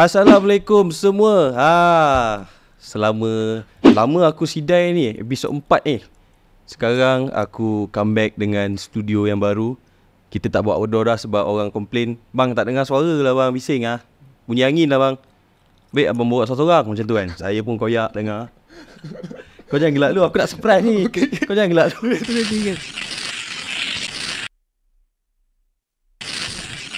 Assalamualaikum semua. Ha. Selama lama aku sidai ni episod 4 ni. Sekarang aku comeback dengan studio yang baru. Kita tak buat outdoor dah sebab orang komplain. Bang tak dengar suara lah bang bising ah. Ha. Bunyi angin lah bang. Baik abang buat seorang-seorang macam tu kan. Saya pun koyak dengar. Kau jangan gelak lu. aku nak surprise ni. Kau jangan gelak lu.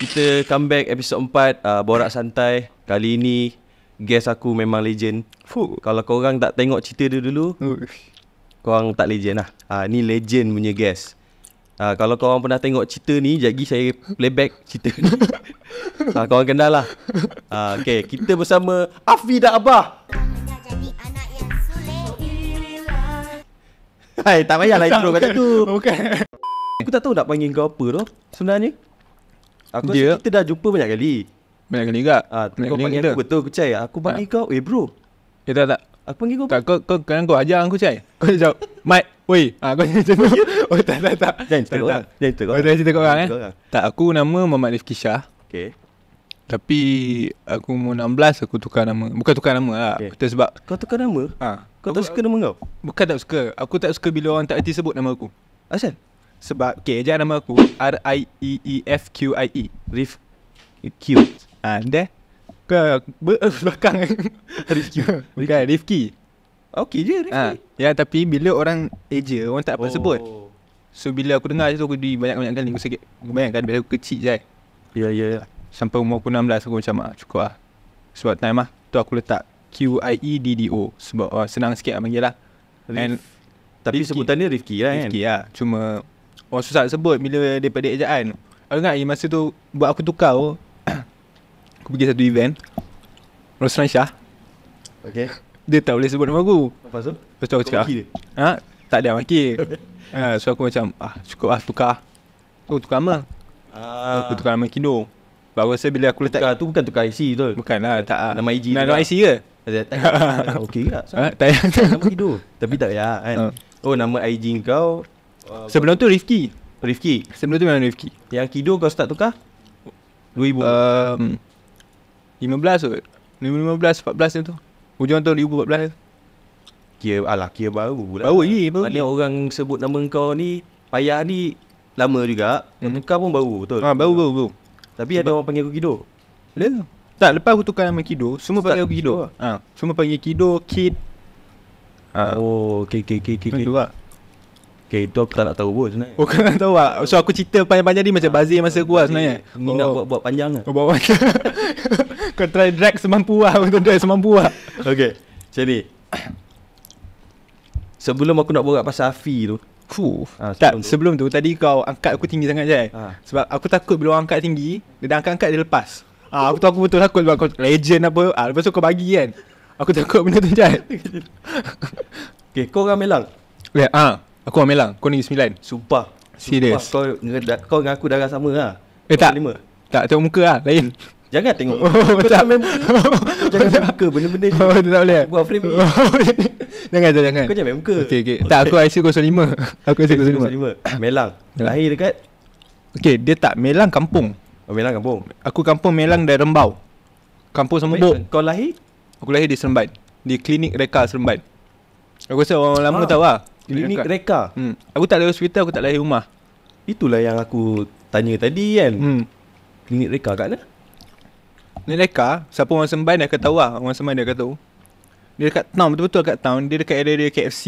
Kita comeback episod 4 uh, ah, Borak Santai Kali ini guest aku memang legend. Fuh. Kalau kau orang tak tengok cerita dia dulu, kau orang tak legend lah. Ah ni legend punya guest. Ah kalau kau orang pernah tengok cerita ni, jadi saya playback cerita ni. ah kau orang kenal lah. Ah okey, kita bersama Afi dan Abah. Hai, tak payahlah intro kata tu. Bukan. Aku tak tahu nak panggil kau apa tu sebenarnya. Aku yeah. kita dah jumpa banyak kali. Banyak kali juga. Ha, Banyak kau panggil aku betul aku cai. Aku panggil ah. kau, "Eh bro." Eh tak tak. Aku panggil kau. Tak kau kau kan kau ajar aku cai. Kau jawab, "Mai, woi." Ha, kau jawab. oh tak tak tak. Jangan Jangan Tak, tak. Jangan cerita. kau orang eh. Tak aku nama Muhammad Rifki Shah. Okey. Tapi aku umur 16 aku tukar nama. Bukan tukar nama lah. Okay. Kata sebab kau tukar nama? Ha. Kau aku, tak suka nama kau? Bukan tak suka. Aku tak suka bila orang tak reti sebut nama aku. Asal? Sebab okey, ajar nama aku R I E E F Q I E. Rif Q. Ah, then kau ber uh, eh, belakang Rifki. Bukan Rifki. Okey je Rifki. Ah. Ya tapi bila orang aja, orang tak apa oh. sebut. So bila aku dengar je tu aku di banyak-banyak kali aku sikit. Aku bayangkan bila aku kecil je. Eh. Ya yeah, ya yeah, yeah. Sampai umur aku 16 aku macam ah, cukup lah. Sebab time lah tu aku letak Q I E D D O sebab uh, senang sikit panggil lah. lah. And tapi Rifki. sebutan dia Rifki lah kan. Rifki lah. Cuma orang susah sebut bila daripada ejaan. Aku ingat masa tu buat aku tukar oh, aku pergi satu event Roslan Shah Okay Dia tak boleh sebut nama aku Lepas tu? Lepas tu aku cakap ha? Tak ada maki uh, ha, So aku macam ah Cukup lah tukar oh, ah. Aku tukar nama uh, Aku tukar nama Kino Sebab aku rasa bila aku letak Tukar tu bukan tukar IC tu Bukan lah tak Nama IG Nama, nama IC ke? Okey ke? Ha, tak payah Nama Kino Tapi tak payah kan ha. Oh nama IG kau uh, Sebelum tu Rifki Rifki Sebelum tu memang Rifki Yang Kido kau start tukar 2000 um, kot 2015 14 tu Hujung tahun 2014 Kira Alah kira baru pula Baru ye baru Mana orang sebut nama kau ni Payah ni Lama juga hmm. Kau pun baru betul Ah ha, baru baru baru Tapi Sebab ada orang panggil aku Kido Ada Tak lepas aku tukar nama Kido Semua Start panggil aku Kido Ah, ha, Semua panggil Kido Kid ha. Oh Kid Kid Kid Kid Kid Okay, itu aku tak nak tahu pun sebenarnya Oh, kau tahu lah So, aku cerita panjang-panjang ni macam ha, bazir masa aku lah sebenarnya Ni oh. nak buat-buat panjang ke? Lah. Oh, buat panjang Kau try drag semampu lah Kau drag semampu lah Okay Macam ni Sebelum aku nak borak pasal Afi tu Fuh ha, Tak tu. sebelum tu Tadi kau angkat aku tinggi sangat je ha. Ah. Sebab aku takut bila angkat tinggi Dia dah angkat-angkat dia lepas ha, Aku tahu aku betul takut Sebab kau legend apa ha, Lepas tu kau bagi kan Aku takut benda tu je Okay kau orang melang Ya yeah, ha. Aku orang melang Kau negeri sembilan Sumpah Serius Kau, kau dengan aku darah sama lah Eh kau tak Tak tengok muka lah Lain Jangan tengok macam jangan buka benda-benda tu. Oh, tak boleh. Buat frame. jangan jangan. Kau jangan buka. Okey okey. Tak aku IC 05. Aku IC 05. Melang. Lahir dekat Okey, dia tak Melang kampung. Oh, Melang kampung. Aku kampung Melang dari Rembau. Kampung sama Bo. Kau lahir? Aku lahir di Seremban. Di klinik Reka Seremban. Aku rasa orang lama ah, tahu lah. Klinik Reka. Reka. Hmm. Aku tak ada hospital, aku tak lahir rumah. Itulah yang aku tanya tadi kan. Hmm. Klinik Reka kat mana? Ni leka, siapa orang Semban dah tahu lah orang Semban dah tahu. Dia dekat town betul-betul dekat town, dia dekat area dia KFC.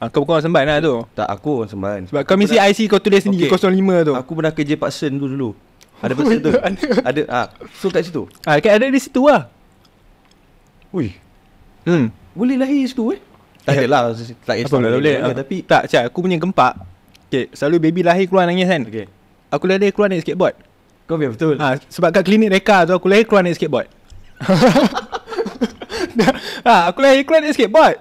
Ah, kau bukan orang Semban lah tu. Tak aku orang Semban. Sebab kau mesti IC kau tulis sendiri okay. 05 tu. Aku pernah kerja Paksen dulu dulu. Ada pasal tu. ada ah, so kat situ. Ah, kat ada di situ lah. Ui. Hmm. Boleh lahir situ eh. Tak ya. ada lah Tak ada boleh, boleh. Tapi Tak cik aku punya gempak Okay Selalu baby lahir keluar nangis kan Okay Aku lahir keluar naik skateboard kau biar betul. Ha, sebab kat klinik reka tu aku lahir keluar naik skateboard. ha, aku lahir keluar naik skateboard.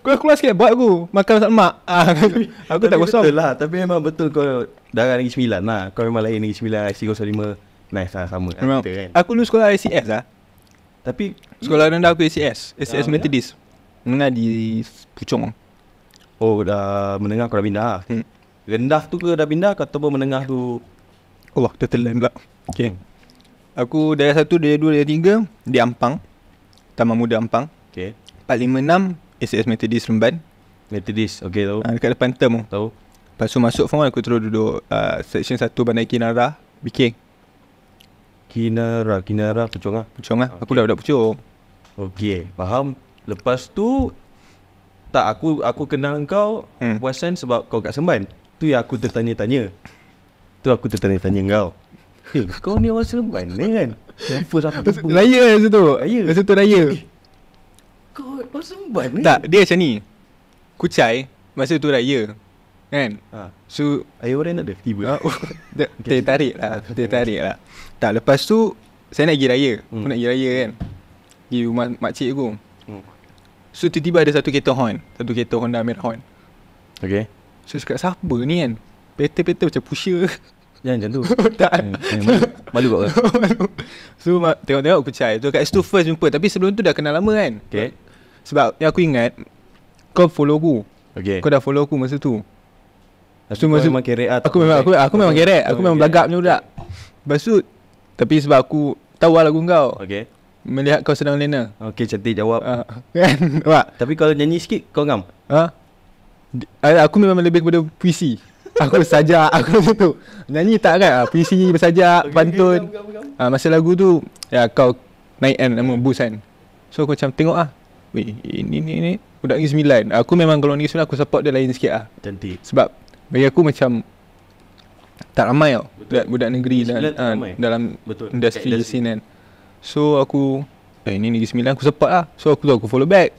Kau keluar skateboard aku. Makan masak lemak. Ha, aku tak kosong. Betul lah. Tapi memang betul kau darah negeri sembilan lah. Kau memang lahir negeri sembilan. IC lima Nice lah sama. Kan. Aku dulu sekolah ICS lah. Tapi sekolah rendah aku ICS. ICS ya, ah, Methodist. Ya. Menengah di Pucung. Oh dah menengah kau dah pindah. Lah. Hmm. Rendah tu ke dah pindah ke ataupun menengah tu Allah tertelan pula Okay hmm. Aku daya satu, daya dua, daya tiga Di Ampang Taman Muda Ampang Okay Empat lima enam SS Methodist Remban Methodist, okay tahu ha, Dekat depan term Tahu Lepas tu masuk form aku terus duduk uh, Section satu Bandar Kinara BK Kinara, Kinara, Pucung lah Pucung lah, okay. aku dah budak Pucung Okay, faham Lepas tu Tak, aku aku kenal kau hmm. Puasan sebab kau kat Semban Tu yang aku tertanya-tanya Tu aku tertanya-tanya kau Eh, kau ni orang selama mana kan? Kenapa sampai tu? Raya lah tu, Raya? Masa tu raya Kau orang selama mana? Tak, dia macam ni Kucai Masa tu raya Kan? Ha. So Air orang nak ada? Tiba ha? okay. Dia tarik lah Dia ah. tarik lah Tak, lepas tu Saya nak pergi raya hmm. Aku nak pergi raya kan Pergi rumah makcik aku hmm. So, tiba-tiba ada satu kereta horn Satu kereta Honda Merah horn Okay So, cakap siapa ni kan? Peter-peter macam pusher Jangan macam tu oh, Tak hmm, hmm, Malu kau oh, Malu So tengok-tengok aku cair So kat situ first jumpa Tapi sebelum tu dah kenal lama kan Okay Sebab yang aku ingat Kau follow aku Okay Kau dah follow aku masa tu Lepas tu masa Aku memang kerek lah Aku memang, aku, aku memang kerek Aku memang belagak punya budak Lepas tu Tapi sebab aku Tahu lah lagu kau Okay Melihat kau sedang lena Okay cantik jawab ah, Kan Nampak Tapi kalau nyanyi sikit kau ngam Ha Aku memang lebih kepada puisi aku saja aku macam tu nyanyi tak kan ah PC bersaja pantun okay, ah masa lagu tu ya kau naik kan nama bus kan so aku macam tengok ah weh ini ni ni budak ni 9 aku memang kalau ni 9 aku support dia lain sikit ah cantik sebab bagi aku macam tak ramai tau budak, budak negeri dan, ah, dalam Betul. industri sini kan so aku eh ini ni 9 aku support lah so aku tu aku follow back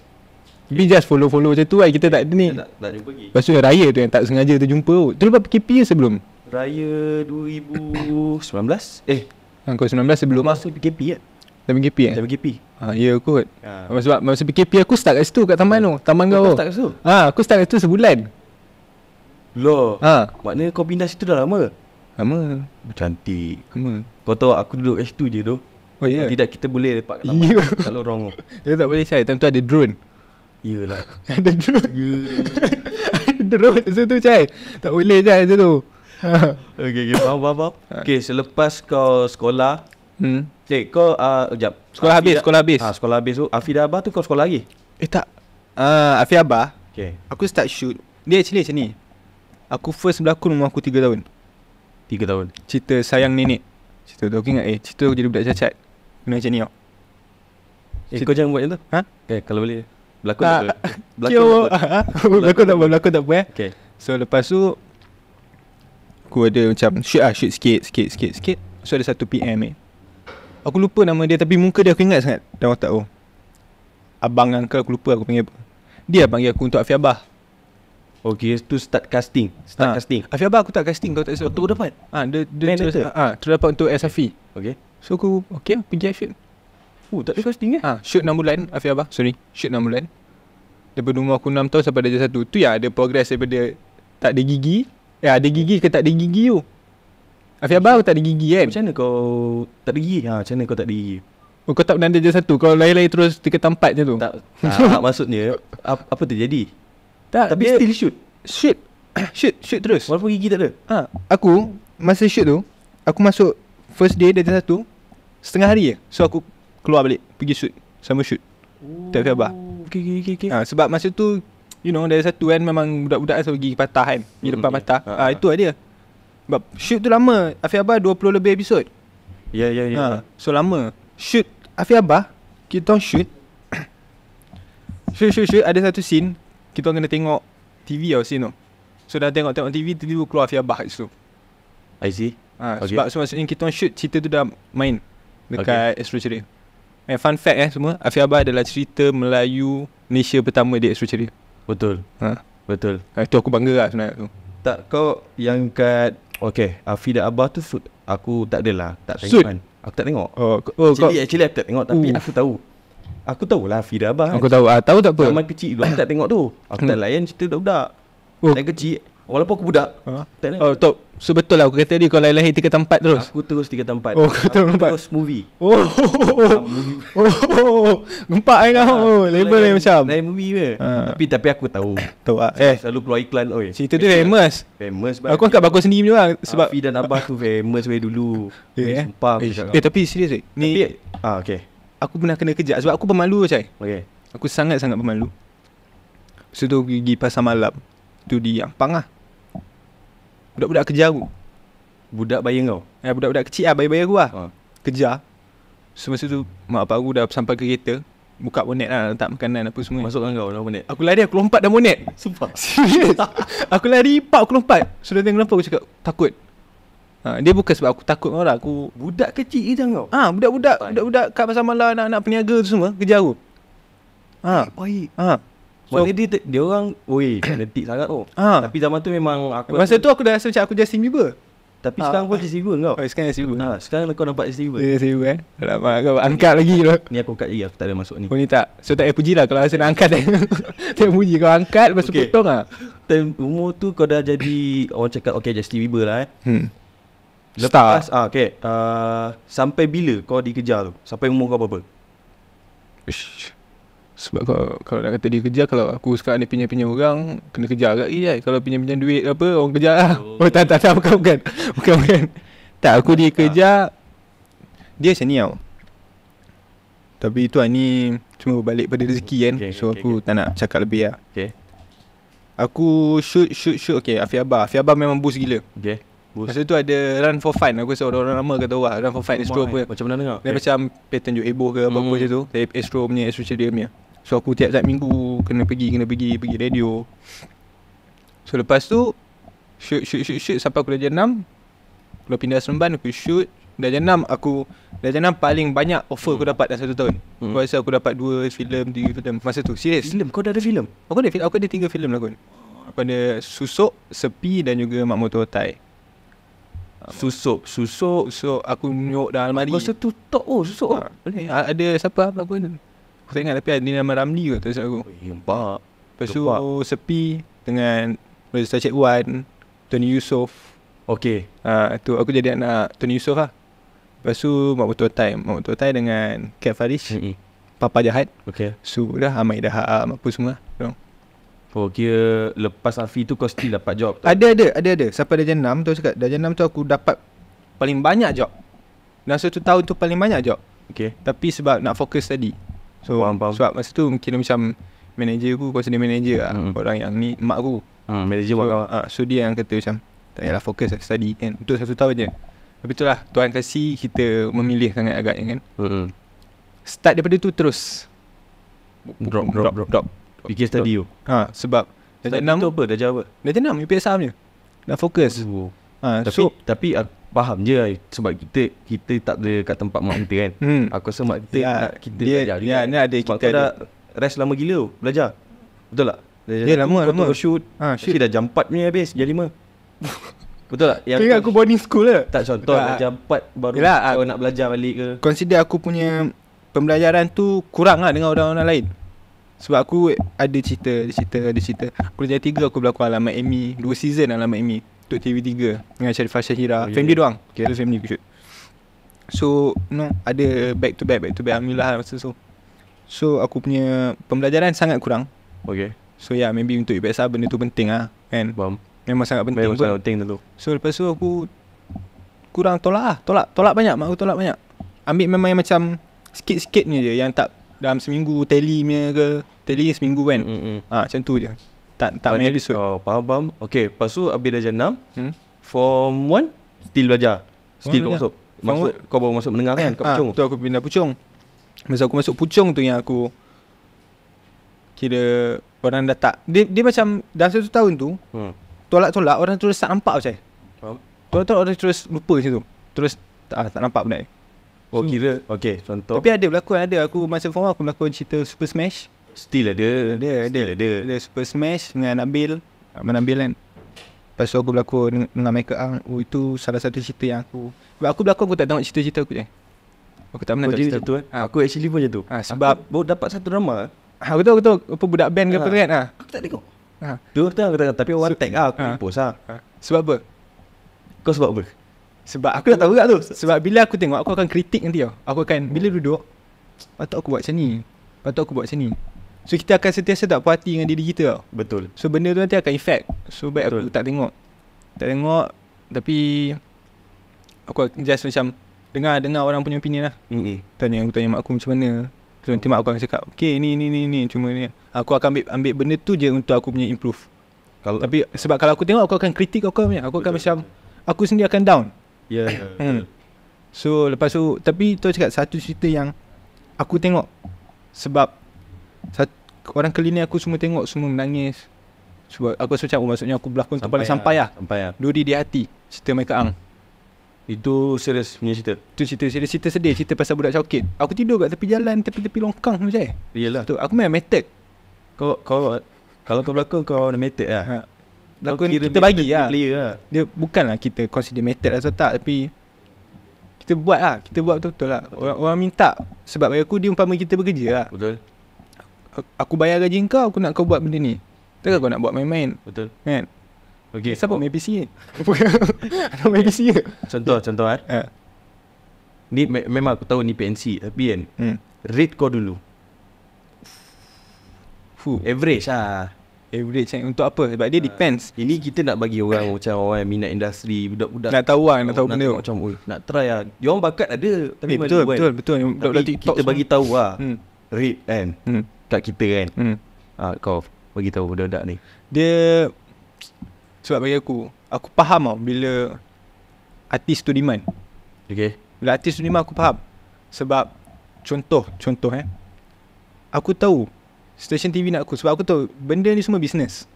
Okay. just follow-follow macam tu lah Kita tak ni Tak, tak jumpa lagi Lepas tu raya tu yang tak sengaja tu jumpa kot Tu lepas PKP ke sebelum? Raya 2019 Eh ha, Kau 19 sebelum Masa PKP ya kan? Dah PKP eh? Dah PKP Ah ya yeah, kot ha. Sebab masa PKP aku start kat situ kat taman tu Taman kau Kau start kat situ? Ha, aku start kat situ sebulan Loh ha. Maknanya kau pindah situ dah lama Lama Cantik Lama Kau tahu aku duduk kat situ je tu Oh ya yeah. Tidak kita boleh lepak kat taman ya. Kalau wrong Ya tak boleh saya tentu ada drone Yelah Ada drone ya. Ada drone macam tu Chai Tak boleh Chai macam tu ha. Okay, okay faham, faham, faham. Ha. Okay, selepas kau sekolah Hmm Eh, kau, uh, sekejap Sekolah Afi habis, da- sekolah habis ha, Sekolah habis tu, Afida Abah tu kau sekolah lagi? Eh, tak uh, ah, Afida Abah Okay Aku start shoot Dia actually macam ni Aku first berlakon umur aku 3 tahun 3 tahun Cerita Sayang Nenek Cerita tu, aku ingat eh Cerita aku jadi budak cacat Kena macam ni, oh. Eh, kau jangan buat macam tu Ha? Okay, eh, kalau boleh Berlakon tak apa? Berlakon, berlakon, berlakon, berlakon tak apa? Berlakon tak apa eh? Okay. So lepas tu Aku ada macam shoot ah shoot sikit sikit sikit sikit So ada satu PM eh Aku lupa nama dia tapi muka dia aku ingat sangat Dan tak tahu oh. Abang dan aku lupa aku panggil Dia lah panggil aku untuk Afiabah Okay, tu start casting Start ha. casting Afiabah aku tak casting kau tak sebab Aku dapat Ah, ha, dia, dia Man, ha, untuk SFV Okay So aku, okay, pergi shoot Oh, tak ada casting eh? Ha, shoot 6 bulan, Afiq Abah. Sorry, shoot 6 bulan. Daripada umur aku 6 tahun sampai darjah 1. Tu yang ada progress daripada tak ada gigi. Eh, ada gigi ke tak ada gigi tu? Afiq Abah, aku tak ada gigi kan? Macam mana kau tak ada gigi? Ha, macam mana kau tak ada gigi? Oh, kau tak pernah darjah 1? Kau lain-lain terus tiga tempat je tu? Tak, tak maksudnya, apa, apa terjadi? Tak, Tapi dia, still shoot. Shoot. shoot, shoot terus. Walaupun gigi tak ada. Ha. Aku, masa shoot tu, aku masuk first day darjah 1, setengah hari je. So, aku keluar balik pergi shoot sama shoot Ooh. tak khabar okey okey okey okay. ha, ah, sebab masa tu you know dari satu kan memang budak-budak asal kan pergi patah kan di depan okay. patah ha, ha, ha. itu dia sebab shoot tu lama Afi Abah 20 lebih episod ya yeah, ya yeah, ya yeah. so lama shoot Afi Abah kita shoot shoot shoot shoot ada satu scene kita kena tengok TV tau scene tu so dah tengok tengok TV tiba-tiba keluar Afi Abah kat situ I see ha, okay. sebab so, maksudnya kita shoot cerita tu dah main Dekat okay. Astro Chiri Eh, fun fact eh semua. Afi Abah adalah cerita Melayu Malaysia pertama di Astro Ceria. Betul. Ha? Betul. Eh, itu aku bangga lah sebenarnya. Tu. Tak kau yang kat... Okay, Afi dan Abah tu suit. Aku tak lah Tak tengok suit. kan. Aku tak tengok. Oh, oh, actually, kau... actually aku tak tengok tapi uh. aku tahu. Aku tahu lah Afi dan Abah. Aku kan. tahu. Ah, tahu tak apa. Zaman kecil dulu aku tak tengok tu. Aku tak hmm. layan cerita dah budak Oh. Zaman kecil. Walaupun aku budak ha? Oh top So betul lah aku kata tadi kau lain-lain tiga tempat terus Aku terus tiga tempat Oh aku tiga tempat terus movie Oh Oh Oh, oh, oh. Gempak kan kau ah, oh, Label lain macam Lain movie ke ah. Tapi tapi aku tahu Tahu lah Eh Selalu keluar iklan oi. Cerita tu famous Famous Aku angkat bagus sendiri lah Sebab Afi dan Abah tu famous way dulu Eh, eh. Sumpah eh, eh tapi serius eh Ni Ah okay Aku pernah kena kejap Sebab aku pemalu Cai Okay Aku sangat-sangat pemalu So tu pergi pasar malam Tu di Ampang lah Budak-budak kerja aku Budak bayi kau? Eh, budak-budak kecil lah, bayi-bayi aku lah ha. Kejar Semasa tu, mak bapak aku dah sampai ke kereta Buka bonet lah, letak makanan apa semua Masukkan kau dalam bonet Aku lari, aku lompat dalam bonet Sumpah? Serius? aku lari, pak aku lompat Sudah tengok kenapa aku cakap, takut ha, Dia bukan sebab aku takut orang. lah, aku Budak kecil je kau? Ah, ha, budak-budak, budak-budak kat pasar malam, anak-anak peniaga tu semua, kejar aku Ha. Baik. Ha so, Maksudnya dia, dia orang woi, Cantik sangat oh. Ha. Tapi zaman tu memang aku Masa aku, tu aku dah rasa macam aku Justin Bieber Tapi ha. sekarang pun Justin Bieber kau oh, Sekarang Justin Bieber ha, Sekarang kau nampak Justin Bieber ya, Justin yeah, Bieber kan eh? Lama kau angkat lagi tu Ni aku angkat lagi aku tak ada masuk ni Kau oh, ni tak So tak payah puji lah kalau rasa nak angkat Tak puji kau angkat Masuk tu okay. potong lah Time umur tu kau dah jadi Orang cakap okay Justin Bieber lah eh hmm. Lepas ah, okay. uh, Sampai bila kau dikejar tu Sampai umur kau apa-apa sebab kalau, kalau nak kata dia kerja, Kalau aku sekarang ni pinjam-pinjam orang Kena kerja. agak lagi kan Kalau pinjam-pinjam duit apa Orang kerja. lah Oh, oh tak tak tak bukan bukan Bukan bukan Tak aku dia kerja, Dia macam ni tau Tapi tu lah, ni Cuma balik pada rezeki kan okay, So okay, aku okay. tak nak cakap lebih lah Okay Aku shoot shoot shoot Okay Afiaba Abah Afi Abah memang boost gila Okay Boost. Masa tu ada run for fun Aku rasa orang-orang lama kata wah Run for fun oh, Astro apa Macam mana dengar okay. macam pattern tunjuk Ebo ke apa-apa mm. macam tu Astro punya Astro cedera punya So aku tiap-tiap minggu kena pergi, kena pergi, pergi radio So lepas tu Shoot, shoot, shoot, shoot sampai aku dah jenam Aku dah pindah semban, aku shoot Dah jenam, aku Dah jenam paling banyak offer aku hmm. dapat dalam satu tahun hmm. Aku rasa aku dapat dua filem, tiga filem Masa tu, serius Filem? Kau dah ada filem? Aku ada filem, aku ada tiga filem lah kun Aku ada Susuk, Sepi dan juga Mak Motor Thai Susuk Susuk Susuk Aku nyok dalam almari Masa tu tak oh susuk oh. Ha. Eh, Ada siapa apa pun Aku tak ingat tapi ada nama Ramli kot tu aku. Nampak. Lepas tu Lepak. sepi dengan Mr. Cik Wan, Tony Yusof. Okay. Uh, ah, tu aku jadi anak Tony Yusof lah. Lepas tu Mak Betul Tai. Mak Betul Tai dengan Kat Farish. Mm-hmm. Papa Jahat. Okay. So dah Amai dah ah, apa semua lah. Oh kira lepas Afi tu kau still dapat job tak? Ada ada ada ada Sampai darjah jenam tu cakap Darjah jenam tu aku dapat paling banyak job Dan satu tahun tu paling banyak job Okay Tapi sebab nak fokus tadi So faham, faham. sebab masa tu mungkin macam manager aku kuasa dia manager lah. Hmm. Orang yang ni mak aku. Hmm, manager so, buat uh, so dia yang kata macam tak payahlah fokus lah study kan. Untuk satu tahun je. Tapi tu lah Tuan kasi kita memilih sangat agak kan. Hmm. Start daripada tu terus. Drop, drop, drop. drop. drop. drop. Fikir study tu. Ha, sebab. Dah jenam. Dah jenam. Dah jenam. Dah jenam. Dah jenam. Dah jenam. Dah fokus. Oh. Ha, tapi, so, tapi faham je sebab kita kita tak ada kat tempat mak kita kan. Hmm. Aku rasa mak kita ya, nak kita dia, belajar. Dia, dia, ada kita ada. rest lama gila belajar. Betul tak? Belajar dia lama lama. Kau shoot. Ha, shoot. Dah jam 4 punya habis. Jam 5. Betul tak? Yang Kira aku boarding school lah Tak contoh tak. jam 4 baru Yalah, kau nak belajar balik ke Consider aku punya pembelajaran tu kurang lah dengan orang-orang lain Sebab aku ada cerita, ada cerita, ada cerita Kuliah 3 aku berlaku alamat Amy 2 season alamat Amy e untuk TV3 dengan Sharifah Syahira oh, yeah. family doang okay. Yeah. family shoot so you know, ada back to back back to back alhamdulillah lah masa so so aku punya pembelajaran sangat kurang okey so yeah maybe untuk UPSR benda tu penting ah kan Bum. memang sangat penting memang sangat penting dulu. so lepas tu aku kurang tolak lah tolak tolak banyak mak aku tolak banyak ambil memang yang macam sikit-sikitnya je yang tak dalam seminggu tally punya ke tally seminggu kan mm-hmm. ha, macam tu je tak tak main episode. Oh, faham, faham. Okay, lepas tu habis darjah 6, hmm? form 1, still belajar. Still kau masuk. Maksud, kau baru masuk menengah kan, kat ha, ah, Tu aku pindah Puchong. Masa aku masuk Puchong tu yang aku kira orang dah tak. Dia, dia macam dah satu tahun tu, hmm. tolak-tolak orang terus tak nampak macam. Faham? Tolak-tolak orang terus lupa macam tu. Terus tak, ah, tak nampak benda ni. Oh kira, okay contoh. Tapi ada berlakon, ada. Aku masa form aku melakukan cerita Super Smash. Still ada Dia ada Still ada Dia super smash Dengan Nabil Abang Nabil kan Lepas tu aku berlaku Dengan Michael Ang ah, oh, Itu salah satu cerita yang aku Sebab aku berlaku, Aku tak tengok cerita-cerita aku je Aku tak pernah tengok cerita ha. Aku actually pun macam tu ha, Sebab aku... baru dapat satu drama ha, Aku tahu aku tahu Apa budak band ha. ke apa tu kan ha. Aku tak tengok ha. Tu aku tahu aku tahu Tapi orang so, tag lah Aku ha. post lah ha. Sebab apa? Kau sebab apa? Sebab aku dah tahu tak tu Sebab bila aku tengok Aku akan kritik nanti tau Aku akan Bila duduk Patut aku buat macam ni Patut aku buat macam ni So kita akan sentiasa tak puas hati dengan diri kita tau. Betul. So benda tu nanti akan effect. So baik Betul. aku tak tengok. Tak tengok tapi aku just macam dengar dengar orang punya opinion lah. Mm Tanya aku tanya mak aku macam mana. So nanti mak aku akan cakap, "Okey, ni ni ni ni cuma ni." Aku akan ambil ambil benda tu je untuk aku punya improve. Kalau tapi sebab kalau aku tengok aku akan kritik aku punya. Aku akan macam aku sendiri akan down. Ya. Yeah. hmm. So lepas tu tapi tu cakap satu cerita yang aku tengok sebab satu orang klinik aku semua tengok semua menangis. Sebab aku rasa macam oh, maksudnya aku belah pun sampai sampai lah, lah. Sampai lah. Duri di hati. Cerita Michael Ang. Itu serius punya cerita. Itu cerita serius. Cerita sedih. Cerita pasal budak cokit. Aku tidur kat tepi jalan. Tepi-tepi longkang macam eh. Yelah. Tu, aku main method. Kau, kau, kalau kau berlakon kau ada method lah. Ha. Berlakon kita, kita bagi lah. Clear lah. Dia bukanlah kita consider method lah, atau tak. Tapi kita buat lah. Kita buat betul-betul lah. Orang, orang minta. Sebab bagi aku dia umpama kita bekerja lah. Betul aku bayar gaji kau aku nak kau buat benda ni. Tak kau nak buat main-main. Betul. Kan? Okey. Siapa oh. MPC? Ada MPC. Contoh yeah. contoh kan. Eh. Uh. Ni me- memang aku tahu ni PNC tapi kan. Hmm. Rate kau dulu. Fu, average ah. Average kan untuk apa? Sebab dia uh. depends. Ini kita nak bagi orang macam orang minat industri, budak-budak. Nak tahu ah, nak tahu benda. Macam oi, nak try ah. Dia orang bakat ada tapi eh, kan. betul, betul, betul, betul. Tapi kita bagi tahu ah. Hmm. Rate kan. Hmm kat kita kan. Hmm. Uh, kau bagi tahu budak-budak ni. Dia sebab bagi aku, aku faham tau bila artis tu demand. okey? Bila artis tu demand aku faham. Sebab contoh, contoh eh. Aku tahu Station TV nak aku Sebab aku tahu Benda ni semua business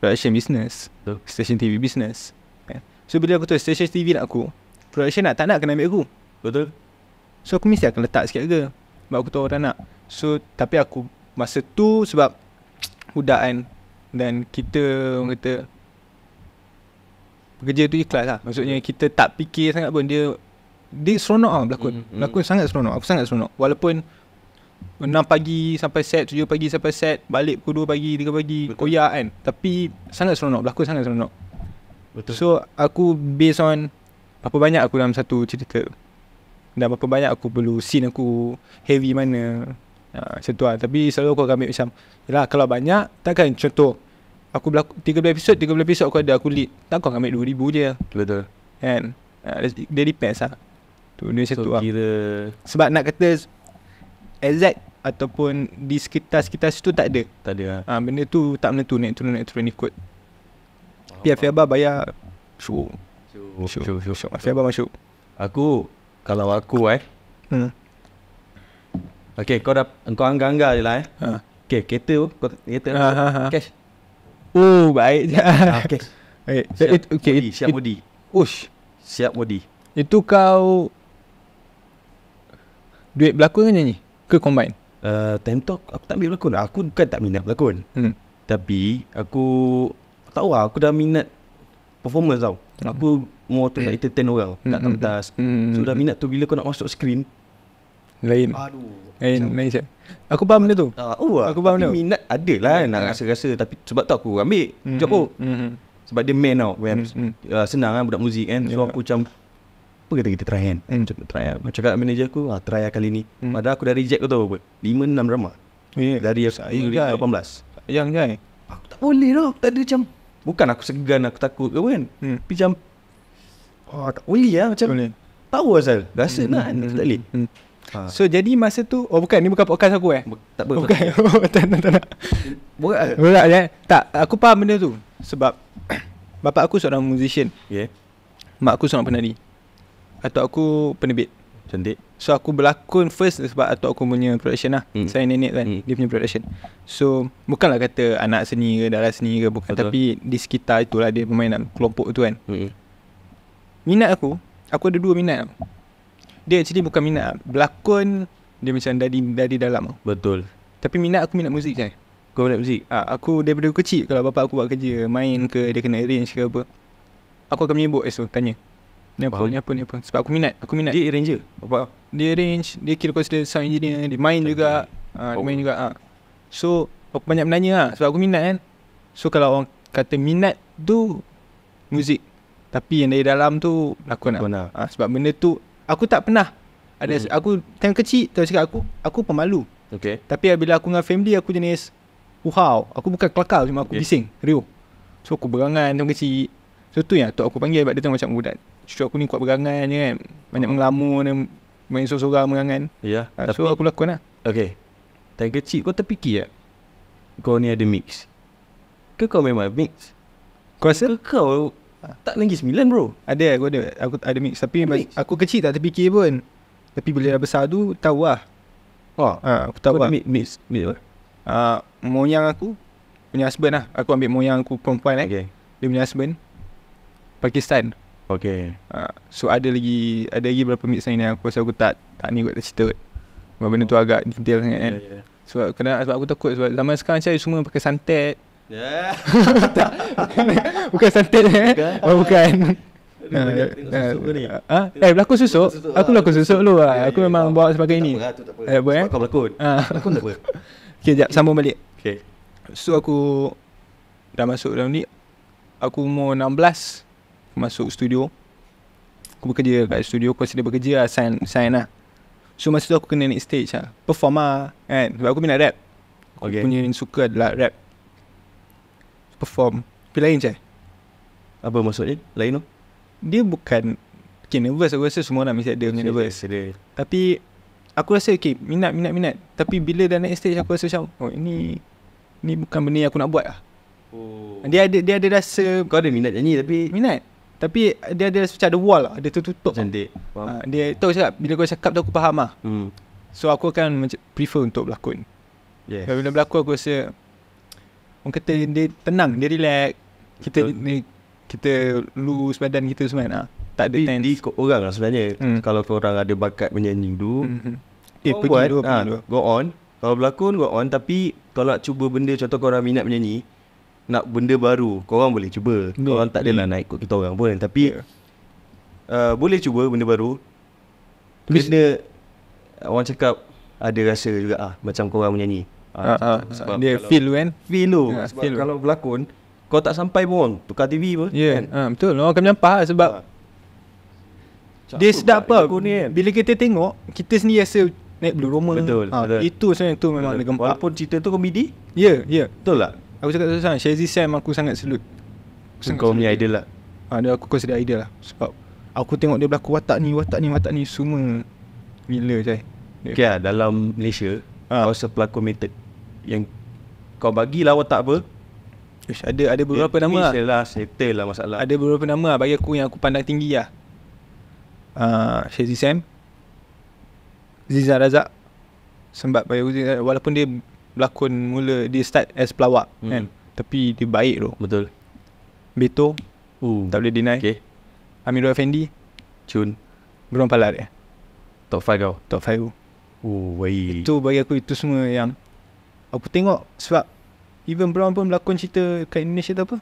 Production business so. Station TV business eh. So bila aku tahu stasiun TV nak aku Production nak tak nak Kena ambil aku Betul So aku mesti akan letak sikit ke Sebab aku tahu orang nak So tapi aku masa tu sebab budak kan dan kita orang kata Bekerja tu ikhlas lah Maksudnya kita tak fikir sangat pun Dia Dia seronok lah berlakon mm, mm. Berlakon sangat seronok Aku sangat seronok Walaupun 6 pagi sampai set 7 pagi sampai set Balik pukul 2 pagi 3 pagi Betul. Koyak kan Tapi Sangat seronok Berlakon sangat seronok Betul. So aku based on apa banyak aku dalam satu cerita Dan apa banyak aku perlu Scene aku Heavy mana macam tu lah. Tapi selalu aku akan ambil macam Yelah kalau banyak Takkan contoh Aku berlaku 13 episod 13 episod aku ada Aku lead Tak aku akan ambil 2000 je Betul kan, uh, Dia depends lah Tu dia macam so, tu lah kira... Sebab nak kata Exact Ataupun Di sekitar-sekitar situ tak ada Tak ada lah uh, Benda tu tak menentu Naik turun naik turun ikut Tapi Abah bayar Syuk Syuk Syuk Syuk Syuk Syuk Syuk Aku Kalau aku eh Hmm Okay kau dah Engkau anggar-anggar je lah eh ha. Okay kereta tu Kereta ha, ha, ha. Cash Oh baik je ha, ya. ah, eh, eh, okay. Siap it, okay, modi, it, siap it, modi. It, Ush Siap modi Itu kau Duit berlakon ke nyanyi Ke combine uh, Time talk Aku tak ambil berlakon Aku bukan tak minat berlakon hmm. Tapi Aku Aku tahu lah Aku dah minat Performance tau hmm. Aku Mau tu nak entertain orang Nak hmm, hmm, kertas hmm. hmm. minat tu Bila kau nak masuk screen lain. Aduh, lain Main mindset Aku faham benda tu uh, oh, ah, Aku faham benda Minat ada lah yeah. Nak eh. rasa-rasa Tapi sebab tu aku ambil mm-hmm. Job oh. mm-hmm. Sebab dia main tau mm-hmm. uh, Senang kan budak muzik kan So aku macam Apa kata kita try kan mm. Macam try Macam cakap manager aku ah, Try kali ni mm. Padahal aku dah reject tu tau apa 5-6 drama yeah. Dari Sayang 18 Sayang jai Aku tak boleh tau Aku tak ada macam Bukan aku segan Aku takut ke kan mm. Tapi oh, Tak boleh ya macam boleh. Tahu asal Rasa mm. nak mm. Tak boleh mm ha. So jadi masa tu Oh bukan ni bukan podcast aku eh Tak apa Bukan Tak nak tak nak Buat lah Tak aku faham benda tu Sebab Bapak aku seorang musician Yeah. Mak aku seorang penari Atau aku penerbit Cantik So aku berlakon first sebab atau aku punya production lah hmm. Saya nenek kan, hmm. dia punya production So bukanlah kata anak seni ke darah seni ke bukan Tapi di sekitar itulah dia pemain kelompok tu kan hmm. Minat aku, aku ada dua minat dia actually bukan minat berlakon dia macam dari dari dalam betul tapi minat aku minat muzik kan kau minat muzik ah, aku daripada kecil kalau bapak aku buat kerja main ke dia kena arrange ke apa aku akan menyebut esok tanya ni apa ni apa ni apa sebab aku minat aku minat dia arrange apa dia arrange dia kira consider sound engineer dia main juga ah, dia oh. main juga ah. so aku banyak menanya lah sebab aku minat kan so kalau orang kata minat tu muzik tapi yang dari dalam tu lakon lah. Ha, ah. ah, sebab benda tu aku tak pernah ada mm. aku time kecil tu cakap aku aku pemalu. Okey. Tapi bila aku dengan family aku jenis wow, aku bukan kelakar cuma aku okay. bising, riuh. So aku berangan time kecil. So tu yang tu aku panggil sebab dia tengok macam budak. Cucu aku ni kuat berangan je kan. Banyak oh. mengelamun dan main sorang-sorang mengangan. Ya. Yeah, so tapi, aku lakukan lah. Okey. Time kecil kau terfikir tak? Kau ni ada mix. Ke kau memang mix? Kau rasa? kau tak lagi sembilan bro Ada aku ada Aku ada mix Tapi mix. aku kecil tak terfikir pun Tapi bila dah besar tu Tahu lah oh, ha, Aku tahu aku lah Mix, mix. mix Ha, moyang aku Punya husband lah Aku ambil moyang aku perempuan eh okay. Dia punya husband Pakistan Okay ha, So ada lagi Ada lagi berapa mix lain yang aku rasa aku tak Tak ni aku tak cerita Sebab benda tu agak detail sangat kan yeah, yeah. Ya. So, kena, sebab aku takut sebab zaman sekarang saya semua pakai santet Yeah. bukan, bukan santet eh. Bukan. Oh, bukan. Eh, tengok, Eh, eh, eh berlakon susuk? Aku berlakon ah, susuk dulu ah, Aku ya, ya, memang ya. buat sebagai ini. Tak apa, tak apa. Sebab berlakon. Ha. tak apa. Okay, sekejap. Sambung balik. Okay. So, aku dah masuk dalam ni. Aku umur 16. Aku masuk studio. Aku bekerja kat studio. Aku sedia bekerja lah. Sign, sign lah. So, masa tu aku kena naik stage lah. Perform lah. Kan? Sebab aku minat rap. Aku punya suka adalah rap perform Tapi lain macam Apa maksudnya? Lain tu? Dia bukan Okay nervous aku rasa semua orang mesti ada punya nervous yes, Tapi Aku rasa okay minat minat minat Tapi bila dah naik stage aku rasa macam Oh ini Ini bukan benda yang aku nak buat lah oh. Dia ada dia ada rasa Kau ada minat nyanyi tapi Minat tapi dia ada rasa macam ada wall lah Dia tertutup Cantik faham. Uh, Dia tahu cakap Bila kau cakap tu aku faham lah hmm. So aku akan prefer untuk berlakon yes. Bila berlakon aku rasa Orang kata dia tenang, dia relax. Kita so, ni kita lose badan kita nak ah. Tak ada di, tense. Di ikut orang lah sebenarnya. Mm. Kalau orang ada bakat menyanyi dulu. Mm-hmm. Hmm. Eh, pergi dulu. Ha, ah, go on. Kalau berlakon, go on. Tapi kalau nak cuba benda, contoh korang minat menyanyi. Nak benda baru, korang boleh cuba. No. Korang tak adalah mm. nak ikut kita orang pun. Tapi yeah. uh, boleh cuba benda baru. Benda orang cakap ada rasa juga ah macam korang menyanyi. Ha, ha, Dia kalau feel kan Feel tu ha, kalau lo. berlakon Kau tak sampai pun orang Tukar TV pun yeah. kan? ha, Betul Orang akan menyampah lah Sebab ha. Dia sedap apa aku ni, kan? Bila kita tengok Kita sendiri rasa Naik blue Roma Betul, ha, betul. Itu sebenarnya Itu memang betul. gempak Walaupun cerita tu komedi Ya yeah, ya. Yeah. Betul tak Aku cakap sesuatu Shazzy Sam aku sangat selut Kau punya idol lah ha, dia Aku consider idol lah Sebab Aku tengok dia berlaku Watak ni Watak ni Watak ni Semua Gila saya Okay lah Dalam Malaysia ha. Kau sepelakon method yang kau bagilah watak apa Ish, ada ada beberapa It nama lah. lah lah masalah. Ada beberapa nama lah bagi aku yang aku pandang tinggi lah. Uh, ah, Shazzy Sam. Zizan Razak. Sebab bagi aku, walaupun dia berlakon mula, dia start as pelawak hmm. kan. Tapi dia baik tu. Betul. Beto. Ooh. Tak boleh deny. Okay. Amirul Effendi. Cun. Beruang Palar eh. Top 5 kau. Top 5 Oh, uh, Itu bagi aku itu semua yang Aku tengok sebab Even Brown pun berlakon cerita kat Indonesia tu apa?